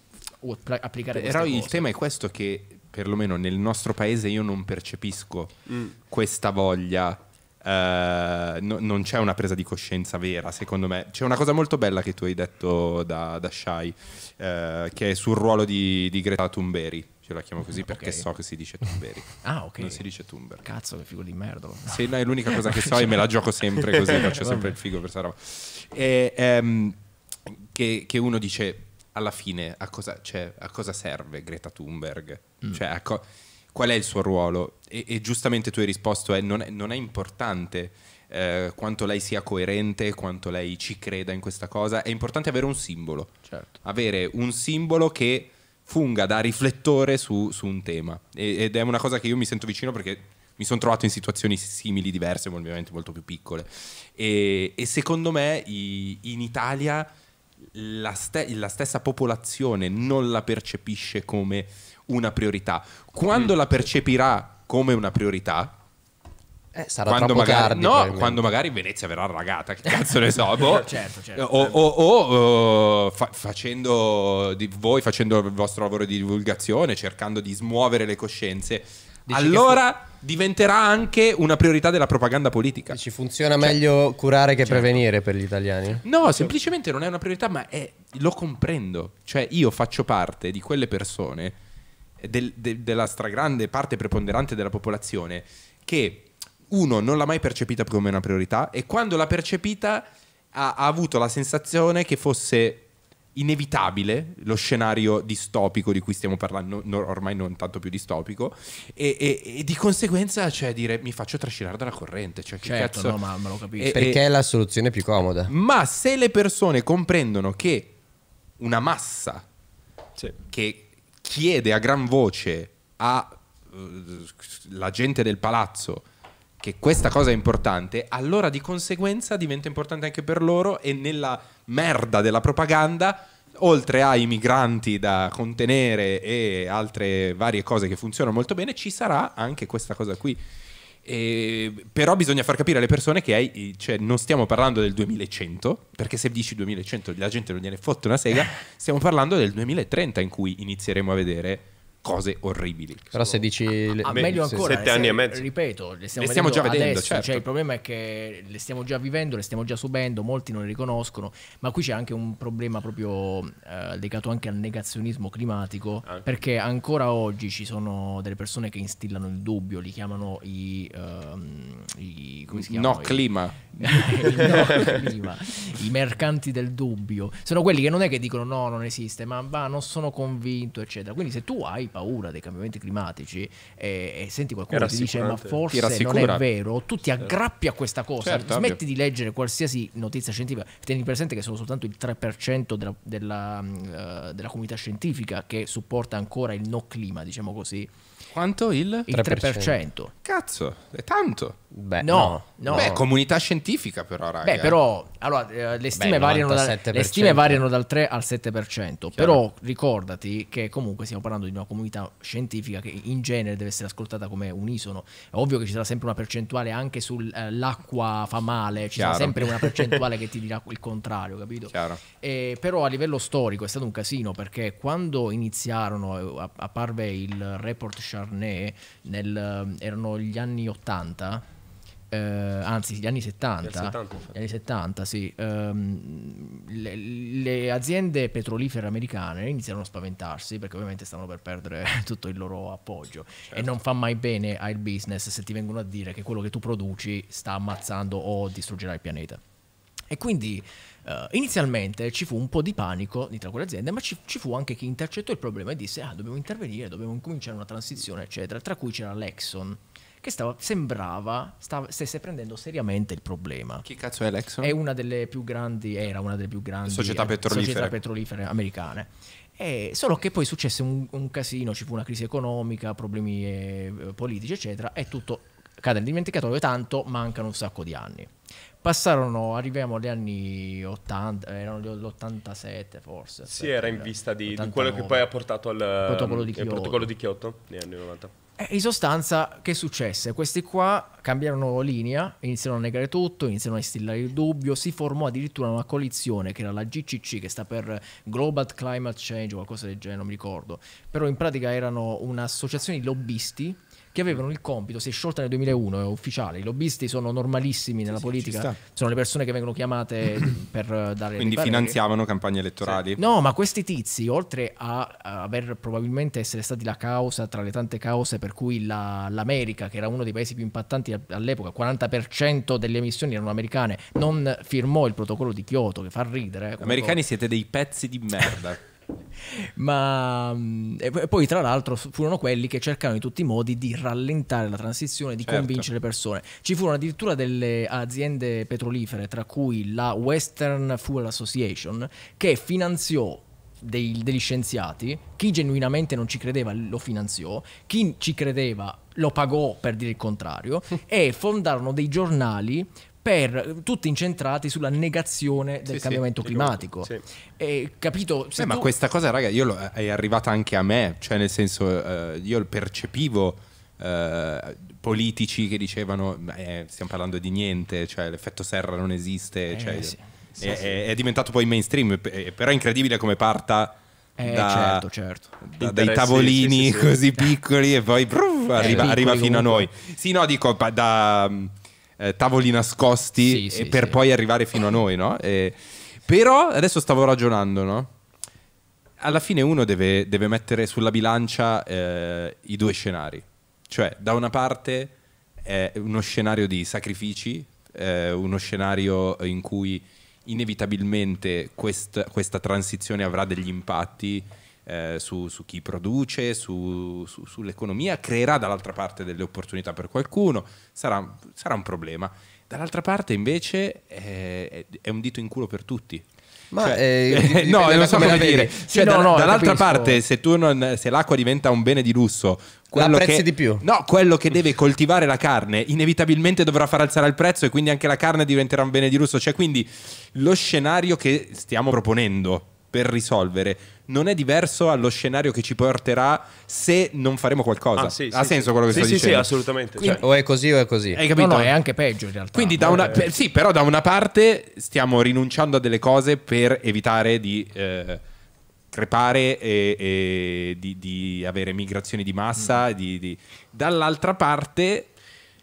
applicare Però il cose. tema è questo che perlomeno nel nostro paese io non percepisco mm. questa voglia eh, no, non c'è una presa di coscienza vera, secondo me. C'è una cosa molto bella che tu hai detto da, da Shai, eh, che è sul ruolo di, di Greta Thunberg. Io la chiamo così mm, perché okay. so che si dice Tumberi. *laughs* ah, ok. Non si dice Tumber. Cazzo, che figo di merda. Sì, no, è l'unica cosa che so *laughs* e me la gioco sempre così, faccio sempre il figo per questa roba. E, ehm, che, che, uno dice alla fine a cosa, cioè, a cosa serve Greta Thunberg? Mm. Cioè, a co- qual è il suo ruolo? E, e giustamente tu hai risposto, eh, non, è, non, è, importante eh, quanto lei sia coerente, quanto lei ci creda in questa cosa, è importante avere un simbolo, certo. avere un simbolo che funga da riflettore su, su un tema. E, ed è una cosa che io mi sento vicino perché mi sono trovato in situazioni simili, diverse, ovviamente molto più piccole. E, e secondo me i, in Italia la, ste, la stessa popolazione non la percepisce come una priorità. Quando mm. la percepirà come una priorità, eh, sarà quando magari, tardi, No, quando magari Venezia verrà ragata, che *laughs* cazzo ne so. Certo, boh. certo, certo, o, certo. o, o, o eh, fa, facendo di voi, facendo il vostro lavoro di divulgazione, cercando di smuovere le coscienze. Dici allora diventerà anche una priorità della propaganda politica. Ci funziona cioè, meglio curare che certo. prevenire per gli italiani? No, semplicemente non è una priorità, ma è, lo comprendo. Cioè, io faccio parte di quelle persone del, de, della stragrande parte preponderante della popolazione che uno non l'ha mai percepita come una priorità e quando l'ha percepita ha, ha avuto la sensazione che fosse inevitabile lo scenario distopico di cui stiamo parlando, no, ormai non tanto più distopico, e, e, e, di conseguenza, cioè, dire mi faccio trascinare dalla corrente. Cioè, certo, cazzo... no, mamma, lo capisco. E, Perché è la soluzione più comoda. Ma se le persone comprendono che una massa sì. che chiede a gran voce alla eh, uh, gente del palazzo che questa cosa è importante, allora di conseguenza diventa importante anche per loro e nella merda della propaganda, oltre ai migranti da contenere e altre varie cose che funzionano molto bene, ci sarà anche questa cosa qui. E, ehm, però bisogna far capire alle persone che hai, cioè, non stiamo parlando del 2100, perché se dici 2100 la gente non gliene fotte una sega, *laughs* stiamo parlando del 2030 in cui inizieremo a vedere cose orribili. Però se dici ah, ah le... ah, beh, meglio ancora, sette anni e mezzo. Ripeto, le stiamo, le stiamo già vedendo, adesso, certo. cioè, il certo. problema è che le stiamo già vivendo, le stiamo già subendo, molti non le riconoscono, ma qui c'è anche un problema proprio eh, legato anche al negazionismo climatico, ah. perché ancora oggi ci sono delle persone che instillano il dubbio, li chiamano i, uh, i come si No, clima. *laughs* no clima. I mercanti del dubbio. Sono quelli che non è che dicono no, non esiste, ma bah, non sono convinto, eccetera. Quindi se tu hai paura dei cambiamenti climatici e, e senti qualcuno che ti dice ma forse non è vero, tu ti certo. aggrappi a questa cosa, certo, smetti ovvio. di leggere qualsiasi notizia scientifica, tieni presente che sono soltanto il 3% della, della, uh, della comunità scientifica che supporta ancora il no clima, diciamo così. Quanto il? Il 3%. 3%. Cazzo, è tanto. Beh, no, no. Beh, comunità scientifica però, raga. Beh, però, allora, eh, le stime, Beh, variano, dal, le stime variano dal 3 al 7%, Chiaro. però ricordati che comunque stiamo parlando di una comunità scientifica che in genere deve essere ascoltata come unisono. È ovvio che ci sarà sempre una percentuale anche sull'acqua eh, fa male, ci Chiaro. sarà sempre una percentuale *laughs* che ti dirà il contrario, capito? E, eh, però a livello storico è stato un casino perché quando iniziarono, apparve il report Charnet, nel, erano gli anni 80 eh, anzi gli anni 70, 70 gli anni 70 sì, um, le, le, aziende petrolifere americane iniziarono a spaventarsi perché ovviamente stavano per perdere *laughs* tutto il loro appoggio certo. e non fa mai bene al business se ti vengono a dire che quello che tu produci sta ammazzando o distruggerà il pianeta. E quindi Uh, inizialmente ci fu un po' di panico tra quelle aziende, ma ci, ci, fu anche chi intercettò il problema e disse: Ah, dobbiamo intervenire, dobbiamo incominciare una transizione, eccetera. Tra cui c'era l'Exxon, che stava, sembrava stava, stesse prendendo seriamente il problema. Chi cazzo è Exxon? È una delle più grandi, era una delle più grandi società eh, petrolifere, società petrolifere americane. E solo che poi successe un, un, casino, ci fu una crisi economica, problemi eh, politici, eccetera, e tutto cade nel dimenticatoio, tanto mancano un sacco di anni. Passarono, arriviamo agli anni 80, erano l'87 forse. Sì, era in vista di, di quello che poi ha portato al protocollo di Kyoto, protocollo di Kyoto negli anni 90. Eh, in sostanza, che successe? Questi qua cambiarono linea, iniziarono a negare tutto, iniziarono a instillare il dubbio, si formò addirittura una coalizione che era la GCC, che sta per Global Climate Change o qualcosa del genere, non mi ricordo, però in pratica erano un'associazione di lobbisti che avevano il compito, si è sciolta nel 2001, è ufficiale, i lobbisti sono normalissimi nella sì, politica, sono le persone che vengono chiamate *coughs* per dare... Quindi finanziavano campagne elettorali. Sì. No, ma questi tizi, oltre a, a aver probabilmente essere stati la causa, tra le tante cause per cui la, l'America, che era uno dei paesi più impattanti all'epoca, 40% delle emissioni erano americane, non firmò il protocollo di Kyoto, che fa ridere. Eh, Americani siete dei pezzi di merda. *laughs* Ma mm, poi, tra l'altro, furono quelli che cercarono in tutti i modi di rallentare la transizione, di certo. convincere le persone. Ci furono addirittura delle aziende petrolifere, tra cui la Western Fuel Association, che finanziò dei, degli scienziati, chi genuinamente non ci credeva lo finanziò, chi ci credeva lo pagò per dire il contrario *laughs* e fondarono dei giornali per, tutti incentrati sulla negazione del sì, cambiamento sì, climatico. Sì. E, capito? Eh, se eh, tu... Ma questa cosa, raga, io eh, è arrivata anche a me, cioè nel senso, eh, io percepivo eh, politici che dicevano, stiamo parlando di niente, cioè l'effetto serra non esiste, eh, cioè, è, è, è, diventato poi mainstream, però è incredibile come parta... Da, certo, certo. Da, dai tavolini così piccoli e poi bruf, *laughs* arriva, arriva fino comunque. a noi. Sì, no, dico da mm, eh, tavoli nascosti sì, sì, per sì. poi arrivare fino a noi, no? E, però adesso stavo ragionando, no? Alla fine uno deve, deve mettere sulla bilancia eh, i due scenari. Cioè, da una parte è uno scenario di sacrifici, eh, uno scenario in cui inevitabilmente quest, questa transizione avrà degli impatti eh, su, su, chi produce, su, su, sull'economia, creerà dall'altra parte delle opportunità per qualcuno, sarà, sarà un problema. Dall'altra parte invece è, eh, è un dito in culo per tutti. Ma cioè, eh, *laughs* no, non so come dire. Sì, cioè, no, no, dall'altra parte, se, non, se, l'acqua diventa un bene di lusso, quello che, di più. No, quello che *laughs* deve coltivare la carne inevitabilmente dovrà far alzare il prezzo e quindi anche la carne diventerà un bene di lusso. Cioè, quindi lo scenario che stiamo proponendo per risolvere non è diverso allo scenario che ci porterà se non faremo qualcosa. Ah, sì, ha sì, senso quello che sì, stai sì, dicendo? Sì, sì, assolutamente. Quindi, cioè, o è così o è così. Hai capito? No, no, è anche peggio in realtà. Quindi da una, eh. per, sì, però da una parte stiamo rinunciando a delle cose per evitare di... Eh, crepare e, e di, di, avere migrazioni di massa. Mm. Di, di... Dall'altra parte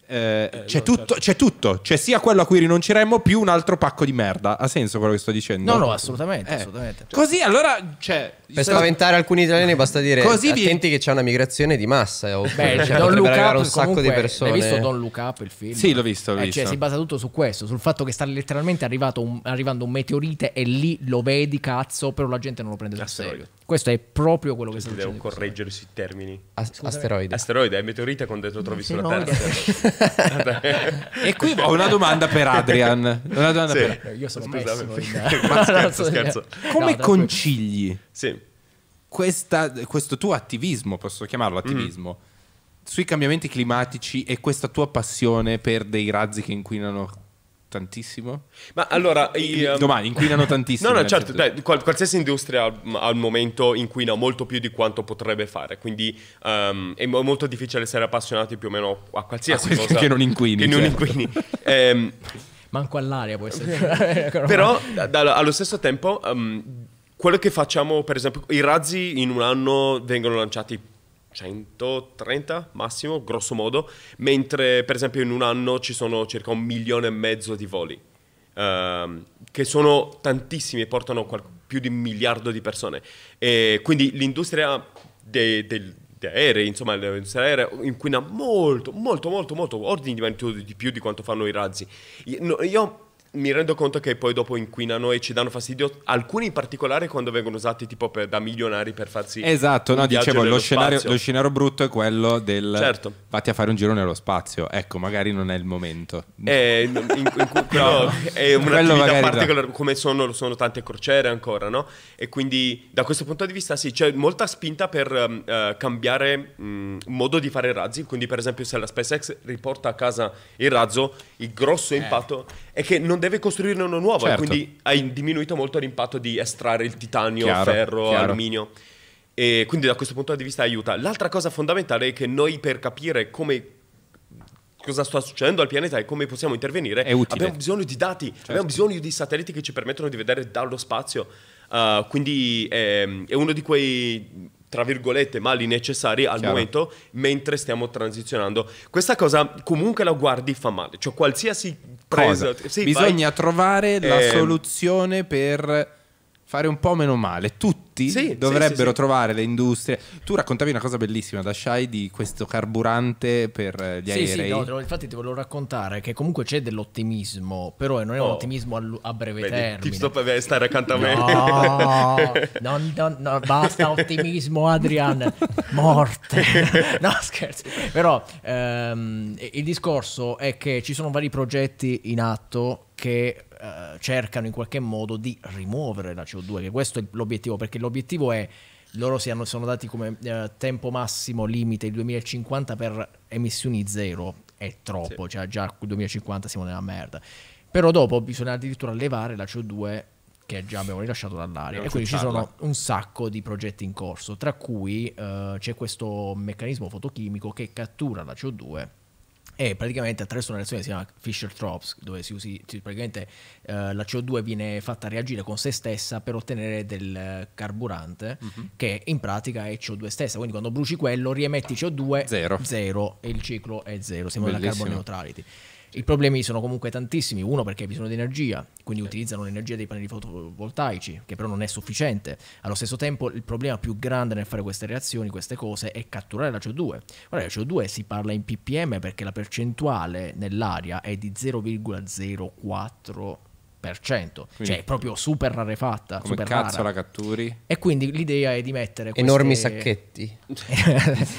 eh, eh, c'è, no, tutto, certo. c'è, tutto, c'è sia quello a cui rinunceremmo più un altro pacco di merda. Ha senso quello che sto dicendo? No, no, assolutamente. Eh. assolutamente. Cioè. Così allora. Cioè, per spaventare alcuni italiani eh. basta dire: Così attenti vi... che c'è una migrazione di massa. O oh. cioè, Don Look Up, un sacco comunque, di persone. Hai visto Don Look Up il film? Sì, l'ho visto. L'ho cioè, visto. Cioè, si basa tutto su questo: sul fatto che sta letteralmente un, arrivando un meteorite e lì lo vedi, cazzo, però la gente non lo prende sul serio. Questo è proprio quello che cioè, sta succedendo. Devo correggere sui termini. As- asteroide. Asteroide, è meteorite quando te lo trovi sulla Terra. *laughs* *laughs* e qui ho una domanda per Adrian. Una domanda sì. per... Eh, io sono Scusami, pessimo. *laughs* Ma scherzo, scherzo. Come no, concili sì. questa, questo tuo attivismo, posso chiamarlo mm. attivismo, mm. sui cambiamenti climatici e questa tua passione per dei razzi che inquinano tantissimo. Ma allora... I, Domani um, inquinano *laughs* tantissimo. no, no, certo, dai, qualsiasi industria al, al, momento inquina molto più di quanto potrebbe fare, quindi um, è molto difficile essere appassionati più o meno a qualsiasi a cosa. Che non inquini. Che cioè. non certo. inquini. *laughs* ehm, Manco all'aria può essere. *laughs* Però da, allo stesso tempo... Um, quello che facciamo, per esempio, i razzi in un anno vengono lanciati 130 massimo, grosso modo, mentre per esempio in un anno ci sono circa un milione e mezzo di voli, ehm, che sono tantissimi e portano qual- più di un miliardo di persone. E quindi l'industria dei, dei, degli aerei, insomma, l'industria aerea inquina molto, molto, molto, molto, ordini di magnitudo di più di quanto fanno i razzi. Io, io mi rendo conto che poi dopo inquinano e ci danno fastidio, alcuni in particolare quando vengono usati tipo per, da milionari per farsi... Esatto, no, dicevo, lo scenario, lo scenario, brutto è quello del... Certo. Fatti a fare un giro nello spazio, ecco, magari non è il momento. Eh, in, in, in, però *laughs* è un'attività particolare, no. come sono, sono, tante crociere ancora, no? E quindi da questo punto di vista sì, c'è molta spinta per uh, cambiare um, modo di fare razzi, quindi per esempio se la SpaceX riporta a casa il razzo, il grosso eh. impatto è che non deve costruirne uno nuovo certo. e quindi hai diminuito molto l'impatto di estrarre il titanio, chiaro, ferro, chiaro. alluminio. E quindi da questo punto di vista aiuta. L'altra cosa fondamentale è che noi per capire come cosa sta succedendo al pianeta e come possiamo intervenire, abbiamo bisogno di dati, certo. abbiamo bisogno di satelliti che ci permettono di vedere dallo spazio. Uh, quindi è, ehm, è uno di quei tra virgolette, mali necessari al Chiaro. momento mentre stiamo transizionando. Questa cosa comunque la guardi fa male, cioè qualsiasi presa. Sì, Bisogna vai. trovare eh. la ehm, soluzione per fare un po' meno male. Tutti sì, dovrebbero sì, sì, trovare le industrie. Tu raccontavi una cosa bellissima da Shai di questo carburante per eh, gli aerei. Sì, no, infatti ti volevo raccontare che comunque c'è dell'ottimismo, però non è oh. un ottimismo a, breve Vedi, termine. Ti sto per stare accanto a me. No, non, non, no, basta ottimismo Adrian, morte. *laughs* no, scherzi. Però ehm, il discorso è che ci sono vari progetti in atto che eh, cercano in qualche modo di rimuovere la CO2, che questo è l'obiettivo, perché l'obiettivo è loro si hanno, sono dati come eh, tempo massimo limite il 2050 per emissioni zero, è troppo, sì. cioè già il 2050 siamo nella merda. Però dopo bisogna addirittura levare la CO2 che già abbiamo rilasciato dall'aria. e quindi ci sono un sacco di progetti in corso, tra cui eh, c'è questo meccanismo fotochimico che cattura la CO2 e praticamente attraverso una reazione che si chiama Fischer Tropes, dove si usi, praticamente eh, la CO2 viene fatta reagire con se stessa per ottenere del carburante mm -hmm. che in pratica è CO2 stessa, quindi quando bruci quello riemetti CO2 zero, zero e il ciclo è zero, siamo nella carbon neutrality. I problemi sono comunque tantissimi, uno perché hai bisogno di energia, quindi utilizzano l'energia dei pannelli fotovoltaici, che però non è sufficiente. Allo stesso tempo il problema più grande nel fare queste reazioni, queste cose, è catturare la CO2. Guarda, la CO2 si parla in ppm perché la percentuale nell'aria è di 0,04 cioè, quindi, cioè, proprio super rarefatta. Come super cazzo rara. la catturi? E quindi l'idea è di mettere queste... enormi sacchetti, *laughs*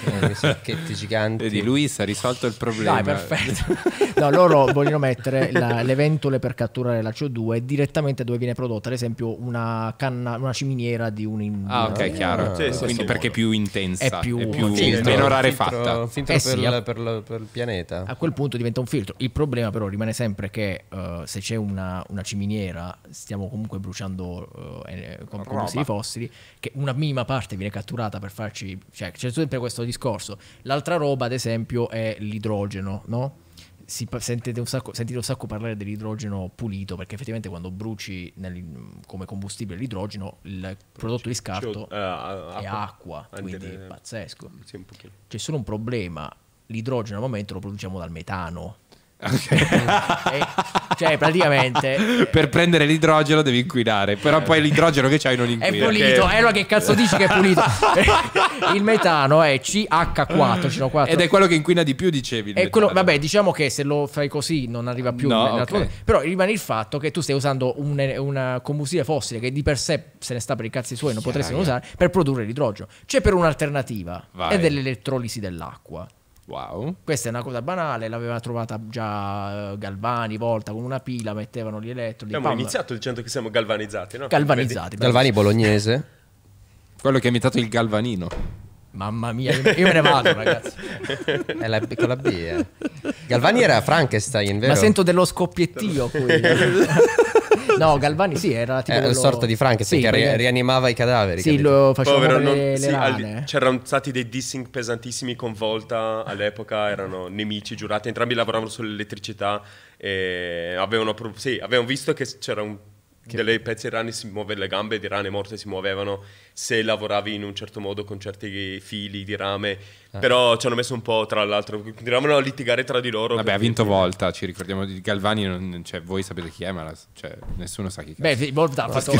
enormi sacchetti giganti. Vedi, Luis ha risolto il problema. Dai, perfetto. *laughs* No, loro vogliono mettere la, le ventole per catturare la CO2 direttamente dove viene prodotta, ad esempio, una canna, una ciminiera di un. In... Ah, ok, chiaro. Ah, sì, sì, quindi perché è più intensa, è più, è più filtro, meno rarefatta. Un filtro, filtro eh per, sì, la, per, la, per, il pianeta. A quel punto diventa un filtro. Il problema, però, rimane sempre che uh, se c'è una, una ciminiera miniera stiamo comunque bruciando eh, eh combustibili fossili, che una minima parte viene catturata per farci, cioè c'è sempre questo discorso. L'altra roba ad esempio è l'idrogeno, no? si sentite un, sacco, sentite un sacco parlare dell'idrogeno pulito perché effettivamente quando bruci nel, come combustibile l'idrogeno il prodotto di scarto cioè, uh, è acqua, acqua quindi è pazzesco c'è solo un problema l'idrogeno al momento lo produciamo dal metano Okay. Eh, cioè praticamente *laughs* per eh, prendere l'idrogeno devi inquinare però poi eh. l'idrogeno che c'hai non inquina è pulito okay. allora che cazzo dici che è pulito *laughs* il metano è CH4, CH4 ed è quello che inquina di più dicevi è quello, vabbè diciamo che se lo fai così non arriva più no, okay. però rimane il fatto che tu stai usando un una combustibile fossile che di per sé se ne sta per i cazzi suoi non potresti usare per produrre l'idrogeno c'è per un'alternativa Vai. è dell'elettrolisi dell'acqua Wow. Questa è una cosa banale, l'aveva trovata già eh, Galvani, Volta, con una pila mettevano gli elettrodi. Abbiamo pam. iniziato dicendo che siamo galvanizzati, no? Galvanizzati. Galvani bolognese. Quello che ha imitato il Galvanino. Mamma mia, io me ne vado, ragazzi. *laughs* È la piccola B. Eh. Galvani era Frankenstein, vero? Ma sento dello scoppiettio qui. *laughs* *laughs* No, Galvani sì, era tipo... Era eh, una sorta di Frankenstein sì, che perché... rianimava i cadaveri. Sì, lo facevano non... le, sì, le al... C'erano stati dei dissing pesantissimi con Volta all'epoca, erano nemici giurati, entrambi lavoravano sull'elettricità e avevano, sì, avevano visto che c'era un che... Delle pezze di rane si muovevano, le gambe di rane morte si muovevano se lavoravi in un certo modo con certi fili di rame. Ah. Però ci hanno messo un po' tra l'altro. Continuavano a litigare tra di loro. Vabbè, ha vinto che... Volta, ci ricordiamo di Galvani. Non, cioè, voi sapete chi è, ma la, cioè, nessuno sa chi è. Beh, Volta ha fatto.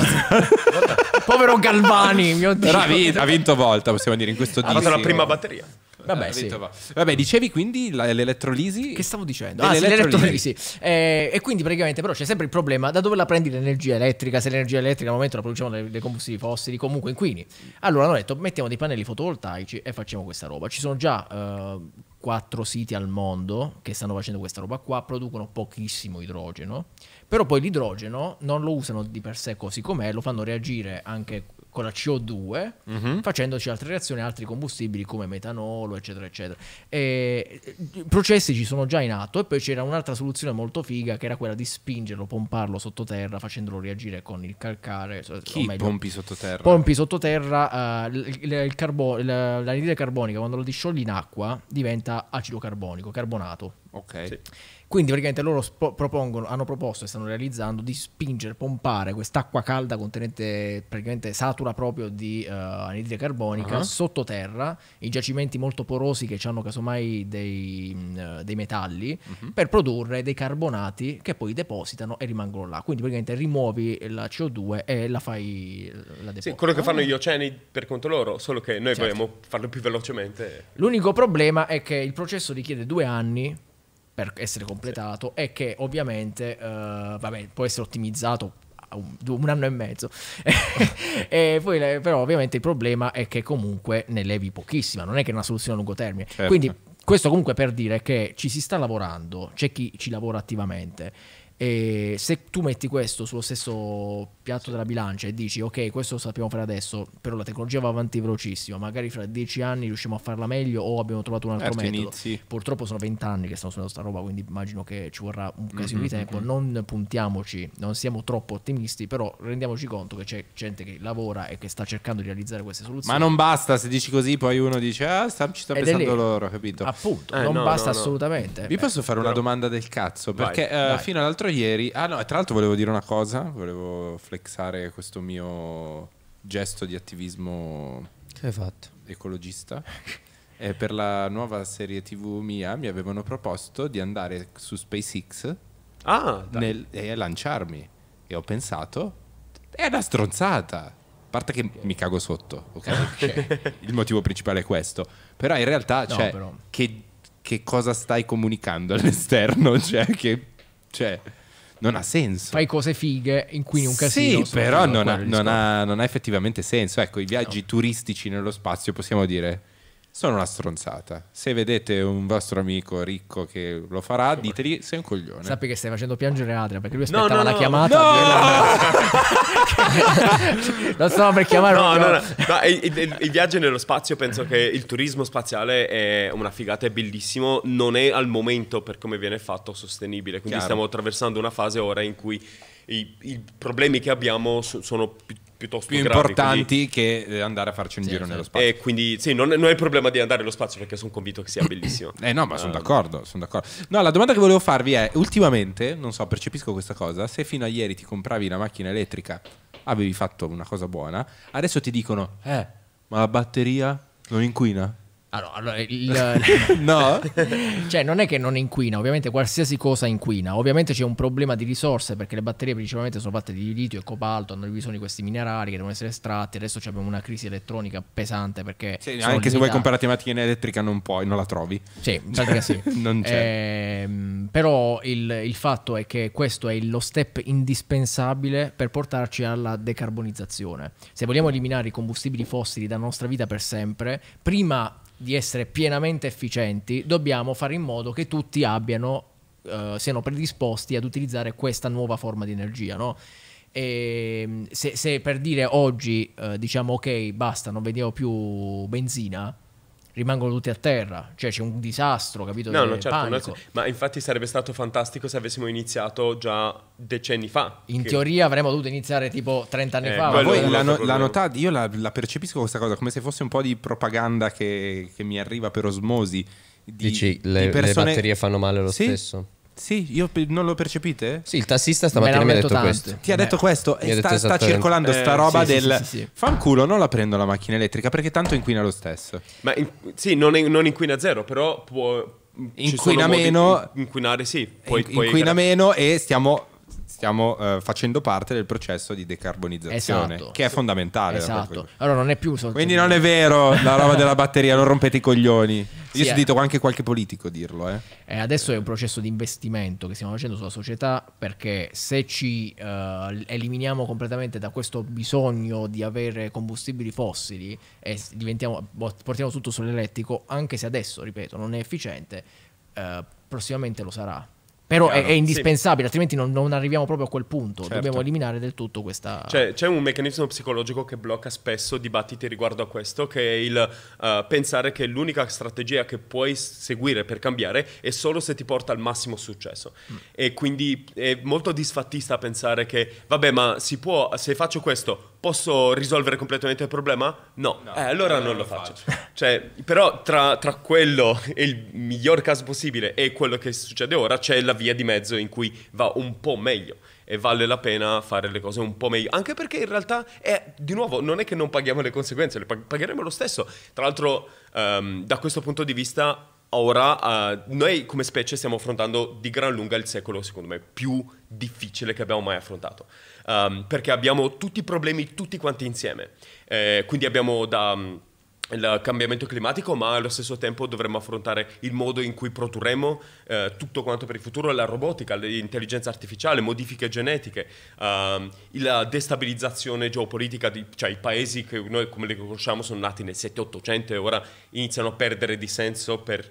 Povero Galvani, mio Dio. Però ha vinto, ha vinto Volta, possiamo dire, in questo disco. Ha fatto la prima batteria. Vabbè, eh, sì. Vabbè, dicevi quindi la, l'elettrolisi? Che stavo dicendo? Ah, sì, l'elettrolisi. Eh, e quindi praticamente però c'è sempre il problema da dove la prendi l'energia elettrica, se l'energia elettrica al momento la produciamo dai, dai combustibili fossili, comunque inquini. Allora hanno detto mettiamo dei pannelli fotovoltaici e facciamo questa roba. Ci sono già eh, quattro siti al mondo che stanno facendo questa roba qua, producono pochissimo idrogeno, però poi l'idrogeno non lo usano di per sé così com'è, lo fanno reagire anche con la CO2, mm-hmm. facendoci altre reazioni, altri combustibili come metanolo, eccetera, eccetera. E, processi ci sono già in atto e poi c'era un'altra soluzione molto figa che era quella di spingerlo, pomparlo sottoterra, facendolo reagire con il calcare. Chi meglio, pompi sottoterra? Pompi sottoterra, uh, il, carbo- l'anidride carbonica quando lo disciogli in acqua diventa acido carbonico, carbonato. Ok. Sì. Quindi praticamente loro spo- propongono, hanno proposto e stanno realizzando di spingere, pompare quest'acqua calda contenente praticamente satura proprio di uh, anidride carbonica uh-huh. sottoterra, in giacimenti molto porosi che hanno casomai dei, uh, dei metalli, uh-huh. per produrre dei carbonati che poi depositano e rimangono là. Quindi praticamente rimuovi la CO2 e la fai la deposita. Sì, quello che fanno ah. gli oceani per conto loro, solo che noi certo. vogliamo farlo più velocemente. L'unico problema è che il processo richiede due anni per essere completato e che ovviamente uh, vabbè, può essere ottimizzato un, un anno e mezzo *laughs* e poi, però ovviamente il problema è che comunque ne levi pochissima non è che è una soluzione a lungo termine certo. quindi questo comunque per dire che ci si sta lavorando c'è chi ci lavora attivamente e se tu metti questo sullo stesso piatto della bilancia e dici ok questo lo sappiamo fare adesso, però la tecnologia va avanti velocissimo, magari fra dieci anni riusciamo a farla meglio o abbiamo trovato un altro certo, metodo. Inizi. Purtroppo sono vent'anni che stiamo suonando sta roba, quindi immagino che ci vorrà un casino mm-hmm, di tempo. Mm-hmm. Non puntiamoci, non siamo troppo ottimisti, però rendiamoci conto che c'è gente che lavora e che sta cercando di realizzare queste soluzioni. Ma non basta se dici così, poi uno dice ah sta, ci sta Ed pensando loro, capito? Appunto, eh, non no, basta no, no. assolutamente. Vi posso fare però... una domanda del cazzo? Perché eh, Vai, uh, fino all'altro l'altro ieri, ah no, tra l'altro volevo dire una cosa, volevo flexare questo mio gesto di attivismo che fatto? ecologista. *laughs* e eh, per la nuova serie TV mia mi avevano proposto di andare su SpaceX ah, nel, e lanciarmi. E ho pensato, è una stronzata. A parte che mi cago sotto, ok? *laughs* Cioè, il motivo principale è questo. Però in realtà, no, cioè, però... Che, che cosa stai comunicando all'esterno? *laughs* Cioè, che cioè, non ha senso. Fai cose fighe in cui in un casino. Sì, però non ha, non, ha, non ha effettivamente senso. Ecco, i viaggi no. turistici nello spazio possiamo dire sono una stronzata. Se vedete un vostro amico ricco che lo farà, ditegli sei un coglione. Sappi che stai facendo piangere Adria perché lui aspettava no, no, la no, chiamata. No! *laughs* *laughs* non so per chiamare. No, no, no. no il, il, il, viaggio nello spazio penso che il turismo spaziale è una figata, è bellissimo. Non è al momento, per come viene fatto, sostenibile. Quindi Chiaro. stiamo attraversando una fase ora in cui i, i problemi che abbiamo sono piuttosto piuttosto più importanti quindi... che eh, andare a farci un sì, giro sì. nello spazio. E eh, quindi sì, non, non, è il problema di andare nello spazio perché sono convinto che sia *coughs* bellissimo. eh no, ma sono ehm. d'accordo, sono d'accordo. No, la domanda che volevo farvi è, ultimamente, non so, percepisco questa cosa, se fino a ieri ti compravi una macchina elettrica, avevi fatto una cosa buona, adesso ti dicono, eh, ma la batteria non inquina? Allora, allora *laughs* il, no? cioè, non è che non inquina, ovviamente qualsiasi cosa inquina. Ovviamente c'è un problema di risorse perché le batterie principalmente sono fatte di litio e cobalto, hanno bisogno di questi minerali che devono essere estratti. Adesso abbiamo una crisi elettronica pesante perché... Sì, anche limitate. se vuoi comprare la macchina elettrica non puoi, non la trovi. Sì, cioè, sì. *laughs* non c'è. Eh, però il, il fatto è che questo è lo step indispensabile per portarci alla decarbonizzazione. Se vogliamo eliminare i combustibili fossili dalla nostra vita per sempre, prima di essere pienamente efficienti, dobbiamo fare in modo che tutti abbiano, eh, siano predisposti ad utilizzare questa nuova forma di energia, no? Ehm, se, se, per dire oggi eh, diciamo ok, basta, non vediamo più benzina, rimangono tutti a terra, cioè c'è un disastro, capito? No, no, certo, no, ma infatti sarebbe stato fantastico se avessimo iniziato già decenni fa. In che... teoria avremmo dovuto iniziare tipo 30 anni eh, fa. Ma poi la, no, la nota, io la, la, percepisco questa cosa come se fosse un po' di propaganda che, che mi arriva per osmosi. Di, Dici, di le, persone... le, batterie fanno male lo sì? stesso? Sì, io, non lo percepite? Sì, il tassista stamattina mi ha detto, detto questo. Ti ha detto questo e sta, sta, circolando eh, sta roba sì, del sì, sì, sì. fanculo, non la prendo la macchina elettrica perché tanto inquina lo stesso. Ma in, sì, non, non inquina zero, però può inquina meno, inquinare sì, puoi, inquina puoi... meno e stiamo stiamo eh, facendo parte del processo di decarbonizzazione, esatto. che è fondamentale. Esatto. Allora non è più soltanto... Quindi non è vero *laughs* la roba della batteria, non rompete i coglioni. Io sì, ho eh. sentito anche qualche politico dirlo. Eh. eh. adesso è un processo di investimento che stiamo facendo sulla società perché se ci eh, eliminiamo completamente da questo bisogno di avere combustibili fossili e portiamo tutto sull'elettrico, anche se adesso, ripeto, non è efficiente, eh, prossimamente lo sarà però è, è, indispensabile, sì. altrimenti non, non, arriviamo proprio a quel punto. Certo. Dobbiamo eliminare del tutto questa. Cioè, c'è un meccanismo psicologico che blocca spesso dibattiti riguardo a questo, che è il uh, pensare che l'unica strategia che puoi seguire per cambiare è solo se ti porta al massimo successo. Mm. E quindi è molto disfattista pensare che, vabbè, ma si può, se faccio questo, posso risolvere completamente il problema? No, no eh, allora non, non lo, faccio. faccio. *laughs* cioè, però tra, tra quello e il miglior caso possibile e quello che succede ora c'è la via di mezzo in cui va un po' meglio e vale la pena fare le cose un po' meglio, anche perché in realtà, è, di nuovo, non è che non paghiamo le conseguenze, le pagheremo lo stesso. Tra l'altro, um, da questo punto di vista, ora uh, noi come specie stiamo affrontando di gran lunga il secolo, secondo me, più difficile che abbiamo mai affrontato, um, perché abbiamo tutti i problemi tutti quanti insieme, eh, quindi abbiamo da... Um, il cambiamento climatico, ma allo stesso tempo dovremmo affrontare il modo in cui produrremo eh, tutto quanto per il futuro, la robotica, l'intelligenza artificiale, modifiche genetiche, ehm, la destabilizzazione geopolitica, di, cioè i paesi che noi come li conosciamo sono nati nel 7-800 e ora iniziano a perdere di senso per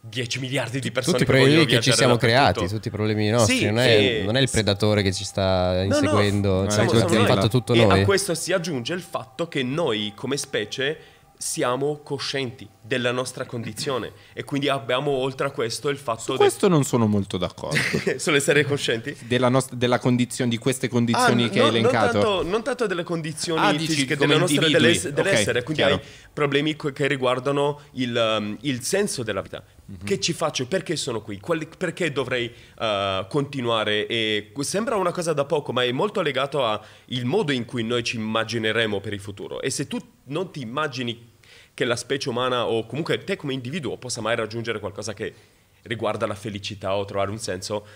10 miliardi di persone. Tutti i problemi che, ci siamo creati, tutti i problemi nostri, sì, non, è, non, è, il predatore che ci sta inseguendo, no, no, cioè, siamo, siamo fatto tutto e noi. E a questo si aggiunge il fatto che noi come specie siamo coscienti della nostra condizione e quindi abbiamo oltre a questo il fatto... Su de- questo non sono molto d'accordo. Sull'essere *laughs* coscienti? Della, nost- della condizione, di queste condizioni ah, che no, hai elencato. Non tanto, non tanto delle condizioni ah, fisiche, della nostra, dell'ess- dell'essere, okay, quindi chiaro. hai problemi che riguardano il, um, il senso della vita. Mm -hmm. Che ci faccio? Perché sono qui? Quali, perché dovrei uh, continuare? E sembra una cosa da poco, ma è molto legato al modo in cui noi ci immagineremo per il futuro. E se tu non ti immagini che la specie umana o comunque te come individuo possa mai raggiungere qualcosa che riguarda la felicità o trovare un senso,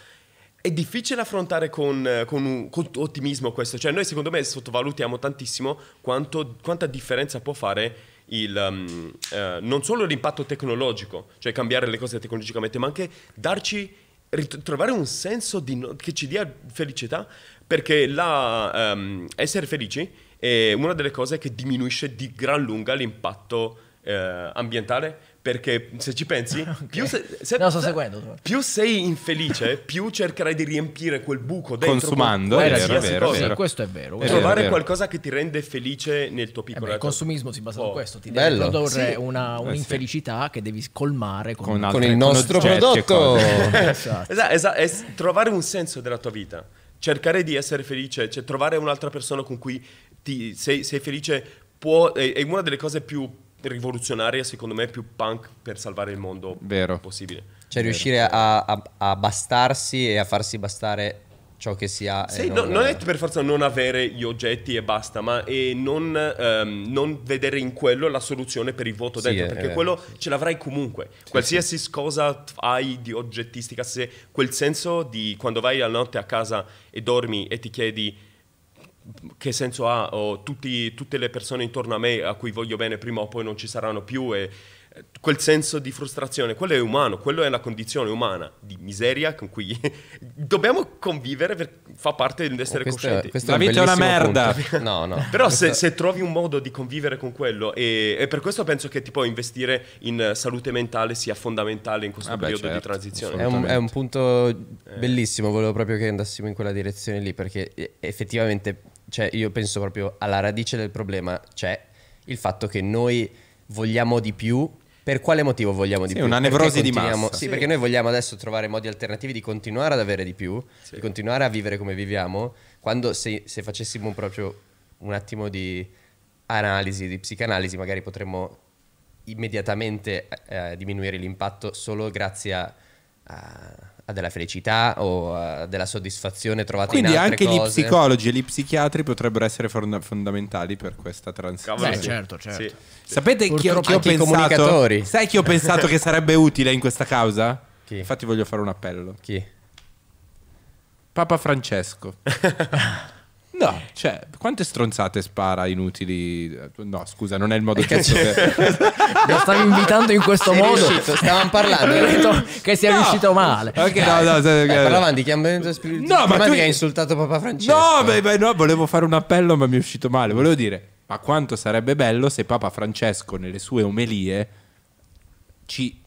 è difficile affrontare con, con, con ottimismo questo. Cioè noi secondo me sottovalutiamo tantissimo quanto, quanta differenza può fare il, um, eh, non solo l'impatto tecnologico, cioè cambiare le cose tecnologicamente, ma anche darci, trovare un senso no che ci dia felicità, perché la, um, essere felici è una delle cose che diminuisce di gran lunga l'impatto eh, ambientale perché se ci pensi, *laughs* okay. più, se, se, no, sto seguendo. più sei infelice, più cercherai di riempire quel buco dentro. Consumando, con vero, vero, vero, sì, questo è vero. È Trovare vero. qualcosa che ti rende felice nel tuo eh piccolo. Eh beh, il consumismo si basa oh. su questo, ti Bello. deve produrre sì. una, eh un'infelicità sì. che devi colmare con, con, altre, con il nostro con prodotto. *laughs* esatto. Esatto, esatto, trovare un senso della tua vita cercare di essere felice, cioè trovare un'altra persona con cui ti, sei, sei, felice può, è, è, una delle cose più rivoluzionaria, secondo me, più punk per salvare il mondo Vero. possibile. Cioè, Vero. riuscire eh, a, a, a, bastarsi e a farsi bastare ciò che si ha. Sì, non, no, non è eh. per forza non avere gli oggetti e basta, ma e non, um, non, vedere in quello la soluzione per il voto sì, dentro, è, perché è quello ce l'avrai comunque. Sì, Qualsiasi sì. cosa hai di oggettistica, se quel senso di quando vai la notte a casa e dormi e ti chiedi che senso ha? Oh, tutti, tutte le persone intorno a me a cui voglio bene prima o poi non ci saranno più e eh, quel senso di frustrazione, quello è umano, quello è la condizione umana di miseria con cui *laughs* dobbiamo convivere, per, fa parte dell'essere questo, coscienti. Questo la vita è una merda. Punto. *laughs* No, no. Però se, se, trovi un modo di convivere con quello e, e, per questo penso che tipo investire in eh, salute mentale sia fondamentale in questo ah periodo certo, di transizione. È un, è un punto eh. bellissimo, volevo proprio che andassimo in quella direzione lì perché effettivamente cioè io penso proprio alla radice del problema, cioè il fatto che noi vogliamo di più. Per quale motivo vogliamo di sì, più? Una nevrosi di massa. Sì, sì, perché noi vogliamo adesso trovare modi alternativi di continuare ad avere di più, sì. di continuare a vivere come viviamo, quando se, se facessimo proprio un attimo di analisi, di psicanalisi, magari potremmo immediatamente eh, eh diminuire l'impatto solo grazie a, a della felicità o della soddisfazione trovata Quindi in altre Quindi anche gli psicologi e gli psichiatri potrebbero essere fonda- fondamentali per questa transizione. Beh, certo, certo. Sì. Sapete chi, ho, chi ho pensato? Sai chi ho pensato che sarebbe utile in questa causa? Chi? Infatti voglio fare un appello. Chi? Papa Francesco. *laughs* No, cioè, quante stronzate spara inutili? No, scusa, non è il modo giusto per... *laughs* Lo stavi invitando in questo Sei modo. Riuscito, stavamo parlando. detto che sia no. riuscito male. Ok, no, no. Se... Dai, eh. parlavamo di cambiamento spirituale. No, ma tu... hai insultato Papa Francesco. No, beh, beh, no, volevo fare un appello, ma mi è uscito male. Volevo dire, ma quanto sarebbe bello se Papa Francesco nelle sue omelie ci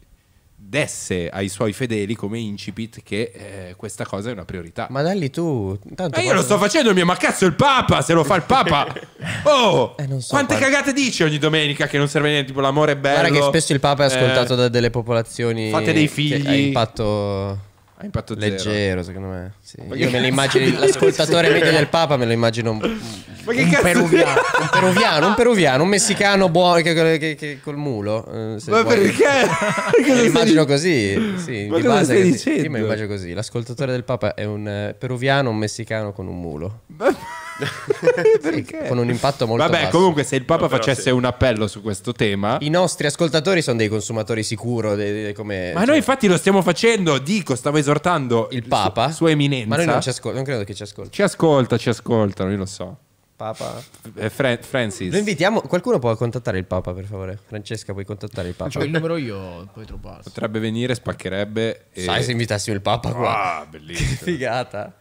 desse ai suoi fedeli come incipit che eh, questa cosa è una priorità. Ma Dalli tu... Tanto ma eh, io lo sto facendo, mio, ma cazzo il Papa, se lo fa il Papa! *laughs* Oh! Eh, so, quante quando... cagate dice ogni domenica che non serve niente, tipo l'amore è bello... Guarda che spesso il Papa è ascoltato eh, da delle popolazioni... Fate dei figli... Che ha impatto... A impatto zero. Leggero, secondo me. Sì. Io me lo immagino, l'ascoltatore *laughs* medio del Papa me lo immagino un, un, peruviano, un peruviano, un peruviano, un messicano buono che, che, che, che col mulo. Eh, Ma vuoi. perché? *laughs* me lo immagino così, sì, Ma di base che io me lo immagino così. L'ascoltatore del Papa è un eh, peruviano, un messicano con un mulo. Ma... *laughs* sì, con un impatto molto Vabbè, basso. comunque, se il Papa no, facesse sì. un appello su questo tema, i nostri ascoltatori sono dei consumatori sicuro. Dei, dei, dei, come, Ma cioè... noi, infatti, lo stiamo facendo. Dico, stavo esagerando esortando il Papa, su, sua eminenza. Ma noi non, ci ascol- non credo che ci ascolti. Ci ascolta, ci ascoltano, io lo so. Papa eh, Fra- Francis. Lo invitiamo. Qualcuno può contattare il Papa, per favore. Francesca, puoi contattare il Papa. C'ho cioè, il numero io, poi te lo Potrebbe venire, spaccherebbe. E... Sai se invitassimo il Papa qua. Ah, bellissimo. Che *laughs* figata.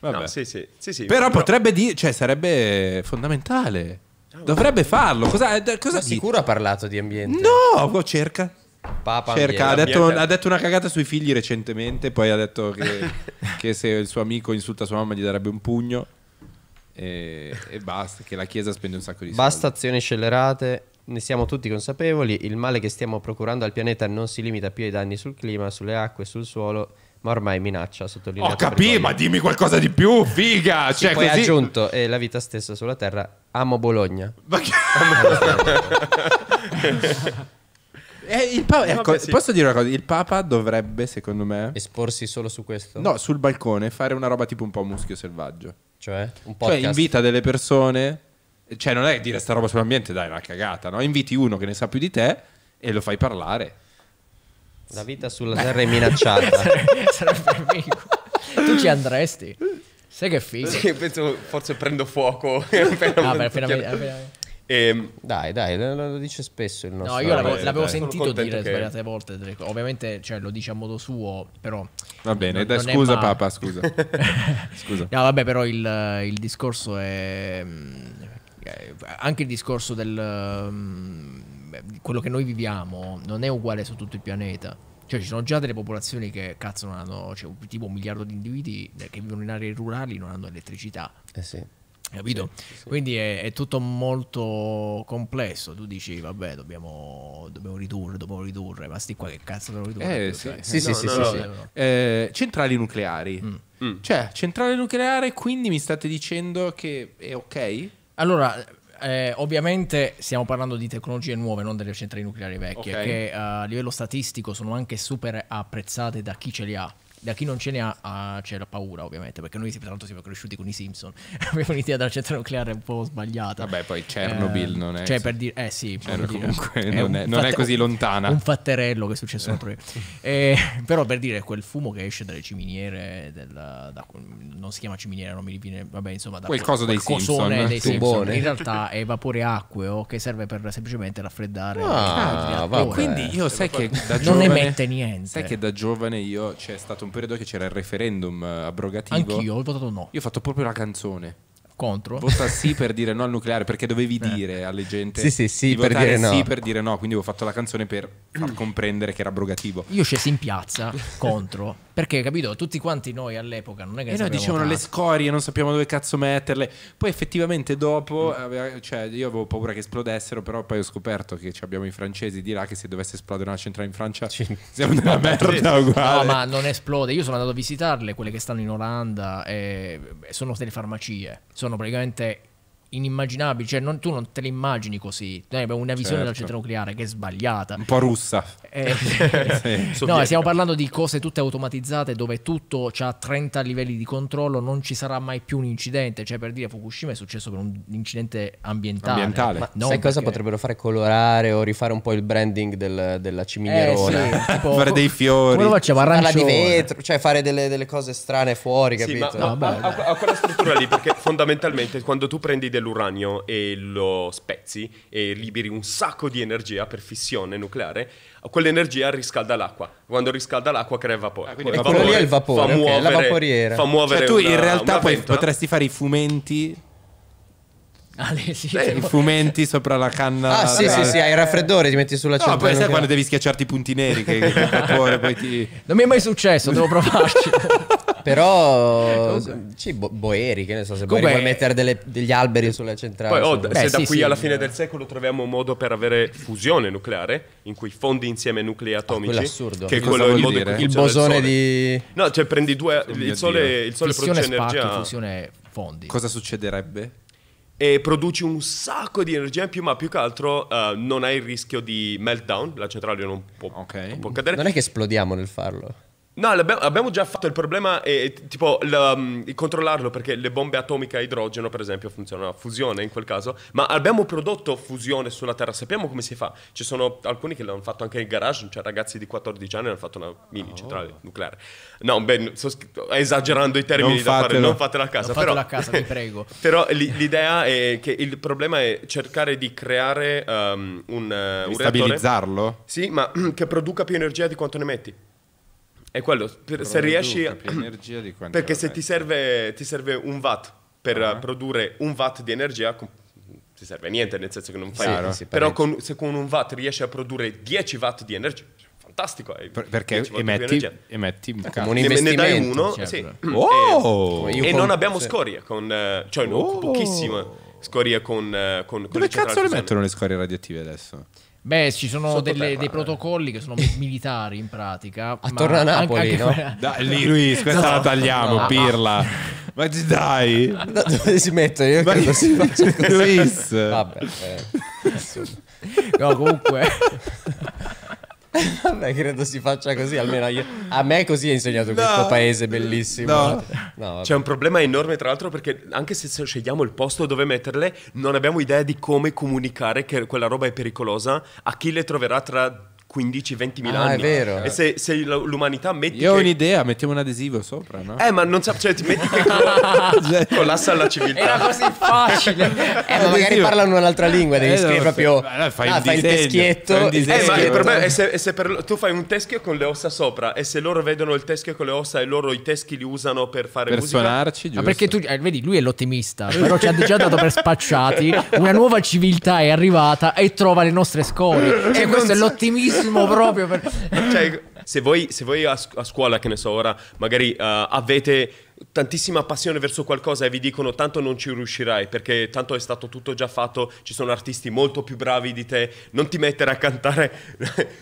Vabbè. No, sì, sì. Sì, però, però, potrebbe dire, cioè, sarebbe fondamentale. Dovrebbe farlo. Cosa, eh, cosa sicuro ha parlato di ambiente. No, cerca. Papa Cerca, ha detto, ha detto, una cagata sui figli recentemente, poi ha detto che, *laughs* che se il suo amico insulta sua mamma gli darebbe un pugno e, e basta, che la Chiesa spende un sacco di soldi. Basta azioni scellerate, ne siamo tutti consapevoli, il male che stiamo procurando al pianeta non si limita più ai danni sul clima, sulle acque, sul suolo, ma ormai minaccia, sottolinea. Ho capito, ma dimmi qualcosa di più, figa! Cioè, e poi così... aggiunto, e la vita stessa sulla Terra, amo Bologna. Ma che... Amo Bologna. *laughs* Eh, Papa, eh, ecco, Vabbè, sì. Posso dire una cosa? Il Papa dovrebbe, secondo me, esporsi solo su questo? No, sul balcone, fare una roba tipo un po' muschio selvaggio. Cioè, un Cioè, invita delle persone. Cioè, non è dire sta roba sull'ambiente, dai, è una cagata, no? Inviti uno che ne sa più di te e lo fai parlare. La vita sulla terra è minacciata. *laughs* Sarebbe figo. Tu ci andresti? Sai che figo? Sì, penso, forse prendo fuoco. appena, ah, beh, appena, cioè, appena. E... Ehm, dai, dai, lo, lo, dice spesso il nostro. No, io l'avevo, l'avevo sentito dire che... svariate volte. Ovviamente cioè, lo dice a modo suo, però. Va bene, non, non scusa, ma... papà, scusa. *laughs* scusa. No, vabbè, però il, il discorso è. Eh, anche il discorso del. Mm, quello che noi viviamo non è uguale su tutto il pianeta. Cioè, ci sono già delle popolazioni che cazzo non hanno. Cioè, tipo un miliardo di individui eh, che vivono in aree rurali non hanno elettricità. Eh sì. Capito? Sì, sì. Quindi è, è, tutto molto complesso. Tu dici, vabbè, dobbiamo, dobbiamo ridurre, dobbiamo ridurre, ma sti qua che cazzo dobbiamo ridurre? Eh, cioè, sì, sì, eh, sì, no, sì, no, sì, no, sì. Eh, centrali nucleari. Mm. Mm. Cioè, centrale nucleare, quindi mi state dicendo che è ok? Allora, eh, ovviamente stiamo parlando di tecnologie nuove, non delle centrali nucleari vecchie, okay. che uh, a livello statistico sono anche super apprezzate da chi ce le ha da chi non ce ne ha, ha c'è la paura ovviamente, perché noi tra l'altro siamo cresciuti con i Simpson, *laughs* abbiamo un'idea della centrale nucleare un po' sbagliata. Vabbè, poi Chernobyl eh, non è... Cioè, per dire... Eh sì, cioè, comunque dire, non, è, non fatte- è, così lontana. Un fatterello che è successo altro *laughs* eh. eh, Però per dire, quel fumo che esce dalle ciminiere, della, da, non si chiama ciminiera, non mi viene... Vabbè, insomma, da quel, quel coso quel dei Simpson, dei eh? Simpson, in realtà è vapore acqueo che serve per semplicemente raffreddare. Ah, quindi io sai che da giovane... Non emette niente. Sai che da giovane io c'è cioè, stato un periodo che c'era il referendum eh, abrogativo. Anch'io ho votato no. Io ho fatto proprio la canzone. Contro. Vota sì per dire no al nucleare perché dovevi eh. dire alle gente sì, sì, sì, di per dire no. sì per dire no. Quindi ho fatto la canzone per far comprendere che era abrogativo. Io scesi in piazza contro perché, capito, tutti quanti noi all'epoca non è che... E noi dicevano le scorie, non sappiamo dove cazzo metterle. Poi effettivamente dopo, aveva, cioè io avevo paura che esplodessero, però poi ho scoperto che abbiamo i francesi di là che se dovesse esplodere una centrale in Francia C- siamo nella *laughs* merda uguale. No, ma non esplode. Io sono andato a visitarle, quelle che stanno in Olanda, e sono delle farmacie. Sono praticamente inimmaginabili, cioè non, tu non te le immagini così, noi abbiamo una visione certo. della centrale nucleare che è sbagliata. Un po' russa. Eh, *laughs* No, stiamo parlando di cose tutte automatizzate dove tutto ha 30 livelli di controllo, non ci sarà mai più un incidente, cioè per dire Fukushima è successo per un incidente ambientale. ambientale. Ma no, sai perché... cosa potrebbero fare? Colorare o rifare un po' il branding del, della ciminiera, eh, sì, tipo... *laughs* fare dei fiori. Come facciamo? Arrancione. di vetro, cioè fare delle, delle cose strane fuori, sì, capito? Ma, no, ma, a, a, quella struttura lì, perché fondamentalmente quando tu prendi dell'uranio e lo spezzi e liberi un sacco di energia per fissione nucleare, quell'energia riscalda l'acqua. Quando riscalda l'acqua crea vapore. Ah, quindi quello lì è il vapore, fa muovere, la vaporiera. Fa muovere cioè, tu una, in realtà poi potresti fare i fumenti Ale, i fumenti sopra la canna. Ah, sì, sì, sì, hai il raffreddore, ti metti sulla no, centrale. poi sai quando devi schiacciarti i punti neri che, che il poi ti... Non mi è mai successo, devo provarci. *laughs* Però, sì, bo- Boeri, che ne so, se Comunque, Boeri vuole mettere delle, degli alberi eh, sulla centrale. Poi, oh, se Beh, da sì, qui sì, alla fine eh. del secolo troviamo un modo per avere fusione nucleare, in cui fondi insieme nuclei ah, atomici. Ah, assurdo. Che, che quello è il modo dire? bosone di. No, cioè prendi due. Oh, il sole, il sole Fissione produce spacchi, energia. Fusione fondi. Cosa succederebbe? e produci un sacco di energia in più, ma più che altro uh, non hai il rischio di meltdown, la centrale non può, okay. non può cadere. Non è che esplodiamo nel farlo. No, abbiamo già fatto. Il problema è, tipo la, mm, controllarlo perché le bombe atomiche a idrogeno, per esempio, funzionano a fusione in quel caso. Ma abbiamo prodotto fusione sulla Terra, sappiamo come si fa. Ci sono alcuni che l'hanno fatto anche in garage. Cioè, ragazzi di 14 anni hanno fatto una mini oh. centrale nucleare. No, beh, sto esagerando i termini non da fatelo. fare, non fatela a casa. Non però, a casa, vi prego. *laughs* però l'idea è che il problema è cercare di creare um, un, uh, un Stabilizzarlo? Reattore, sì, ma *clears throat* che produca più energia di quanto ne metti. È quello, per, se riesci... A, perché se ti serve, ti serve, un watt per uh-huh. produrre un watt di energia, ti serve niente, nel senso che non fai... Sì, sì, però con, se con un watt riesci a produrre 10 watt di energia, fantastico. perché emetti, emetti un cazzo. un investimento. Ne, ne dai uno certo. sì. oh! e, e con, non abbiamo se... scorie, con, eh, cioè oh! pochissime scorie con, eh, con, con Dove le cazzo le mettono le scorie radioattive adesso? Beh, ci sono delle, dei eh. protocolli che sono *laughs* militari in pratica. Attorno a Napoli, no? Dai, Luis, questa no, la tagliamo, no, pirla. *laughs* Ma dai? No, dove si mette? Io credo si *laughs* faccia così. Luis. Vabbè, eh, no, comunque... *laughs* Vabbè, credo si faccia così, almeno io. A me così ha insegnato no, questo paese bellissimo. No. no C'è un problema enorme, tra l'altro, perché anche se scegliamo il posto dove metterle, non abbiamo idea di come comunicare che quella roba è pericolosa a chi le troverà tra 15-20 mila ah, anni. È vero. E se, se l'umanità metti. Io che... ho un'idea, mettiamo un adesivo sopra, no? Eh, ma non sa. Cioè, ti metti che collassa *laughs* cioè, la civiltà. Era così facile. *laughs* eh, ma magari parlano un'altra lingua, devi eh, scrivere proprio. Allora fai, ah, un fai il teschietto. Fai un eh, ma il problema è se, è se per... tu fai un teschio con le ossa sopra, e se loro vedono il teschio con le ossa e loro i teschi li usano per fare per musica. suonarci, Ma perché tu, eh, vedi, lui è l'ottimista, però ci ha già dato per spacciati. *laughs* Una nuova civiltà è arrivata e trova le nostre scuole. Eh, e questo è l'ottimismo prossimo *laughs* proprio. Per... Cioè, se voi, se voi a, a, scuola, che ne so, ora magari uh, avete tantissima passione verso qualcosa e vi dicono tanto non ci riuscirai perché tanto è stato tutto già fatto, ci sono artisti molto più bravi di te, non ti mettere a cantare,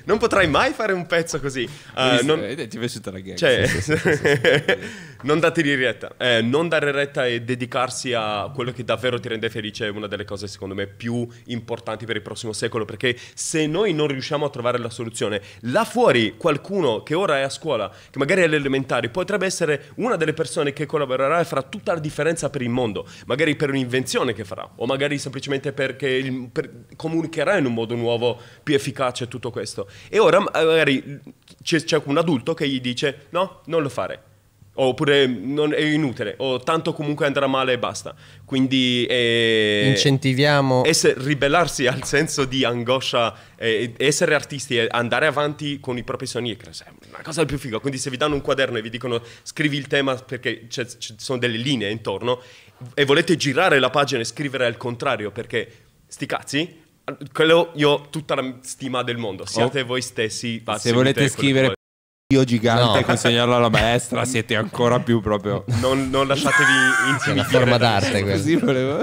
*laughs* non potrai mai fare un pezzo così. Uh, non... Eh, ti è piaciuta la gag. Cioè... non dati retta, eh, non dare retta e dedicarsi a quello che davvero ti rende felice è una delle cose secondo me più importanti per il prossimo secolo perché se noi non riusciamo a trovare la soluzione, là fuori qualcuno che ora è a scuola, che magari è alle elementari, potrebbe essere una delle persone persone che collaborerà e farà tutta la differenza per il mondo, magari per un'invenzione che farà o magari semplicemente perché per, comunicherà in un modo nuovo, più efficace tutto questo. E ora magari c'è, c'è un adulto che gli dice no, non lo fare Oppure non, è inutile, o tanto comunque andrà male e basta. Quindi eh, incentiviamo. Essere, ribellarsi al senso di angoscia, eh, essere artisti e andare avanti con i propri sogni è cioè, una cosa più figa. Quindi se vi danno un quaderno e vi dicono scrivi il tema perché ci sono delle linee intorno e volete girare la pagina e scrivere al contrario perché sti cazzi, quello io ho tutta la stima del mondo. Siate oh. voi stessi. Se volete scrivere io gigante no. consegnarlo alla maestra siete ancora più proprio non, non lasciatevi *laughs* intimidire è una forma d'arte così volevo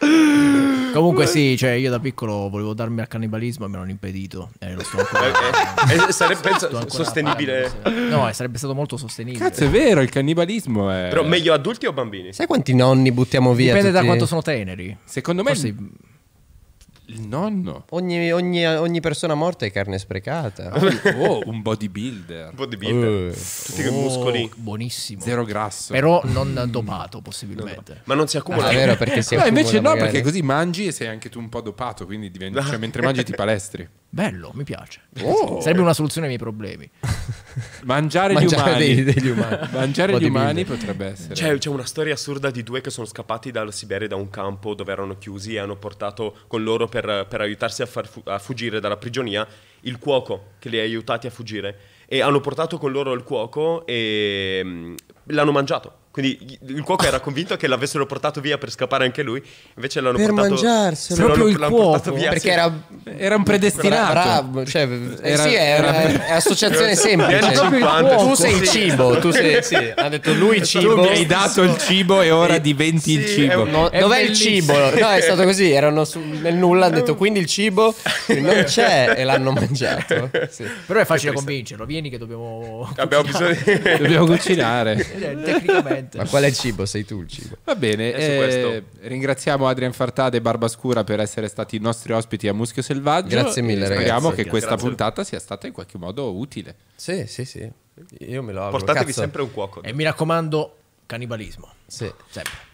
*laughs* Comunque sì, cioè io da piccolo volevo darmi al cannibalismo e me l'hanno impedito. Eh, lo sto ancora, eh, eh, eh sarebbe sto sostenibile. no, eh, sarebbe stato molto sostenibile. Cazzo, è vero, il cannibalismo è... Però meglio adulti o bambini? Sai quanti nonni buttiamo via? Dipende tutti... da quanto sono teneri. Secondo me... Forse... Il nonno. Ogni, ogni, ogni persona morta è carne sprecata. *laughs* oh, un bodybuilder. Bodybuilder. Eh. Tutti oh, muscoli. Buonissimo. Zero grasso. Però non dopato, possibilmente. No. Ma non si accumula. Ah, vero, perché si no, accumula invece no, magari. perché così mangi e sei anche tu un po' dopato, quindi diventi, cioè, *laughs* mentre mangi ti palestri. Bello, mi piace. Oh. Sarebbe una soluzione ai miei problemi. Mangiare, *laughs* Mangiare gli umani. Dei, degli umani. Mangiare gli umani potrebbe essere. C'è, c'è una storia assurda di due che sono scappati dalla Siberia da un campo dove erano chiusi e hanno portato con loro per per, per aiutarsi a, fu a, fuggire dalla prigionia, il cuoco che li ha aiutati a fuggire. E hanno portato con loro il cuoco e mm, l'hanno mangiato. Quindi il cuoco era convinto che l'avessero portato via per scappare anche lui, invece l'hanno per portato mangiarselo. Proprio il cuoco, via, perché sì. era, era, un predestinato. Rab, cioè, eh, era, sì, era, era, è associazione semplice. tu sei il cibo, tu sei, sì, *laughs* ha detto lui il cibo. Tu mi hai dato il cibo e ora diventi il cibo. No, dov'è il cibo? No, è stato così, erano su, nel nulla, hanno detto quindi il cibo non c'è e l'hanno mangiato. Però è facile convincerlo, vieni che dobbiamo... cucinare. bisogno di... Dobbiamo cucinare. Eh, tecnicamente. Assolutamente. Ma qual è il cibo? Sei tu il cibo. Va bene, eh, ringraziamo Adrian Fartade e Barbascura per essere stati i nostri ospiti a Muschio Selvaggio. Grazie mille, ragazzi. Speriamo che Grazie. questa puntata sia stata in qualche modo utile. Sì, sì, sì. Io me lo auguro. Portatevi Cazzo. sempre un cuoco. E mi raccomando, cannibalismo. Sì, sempre.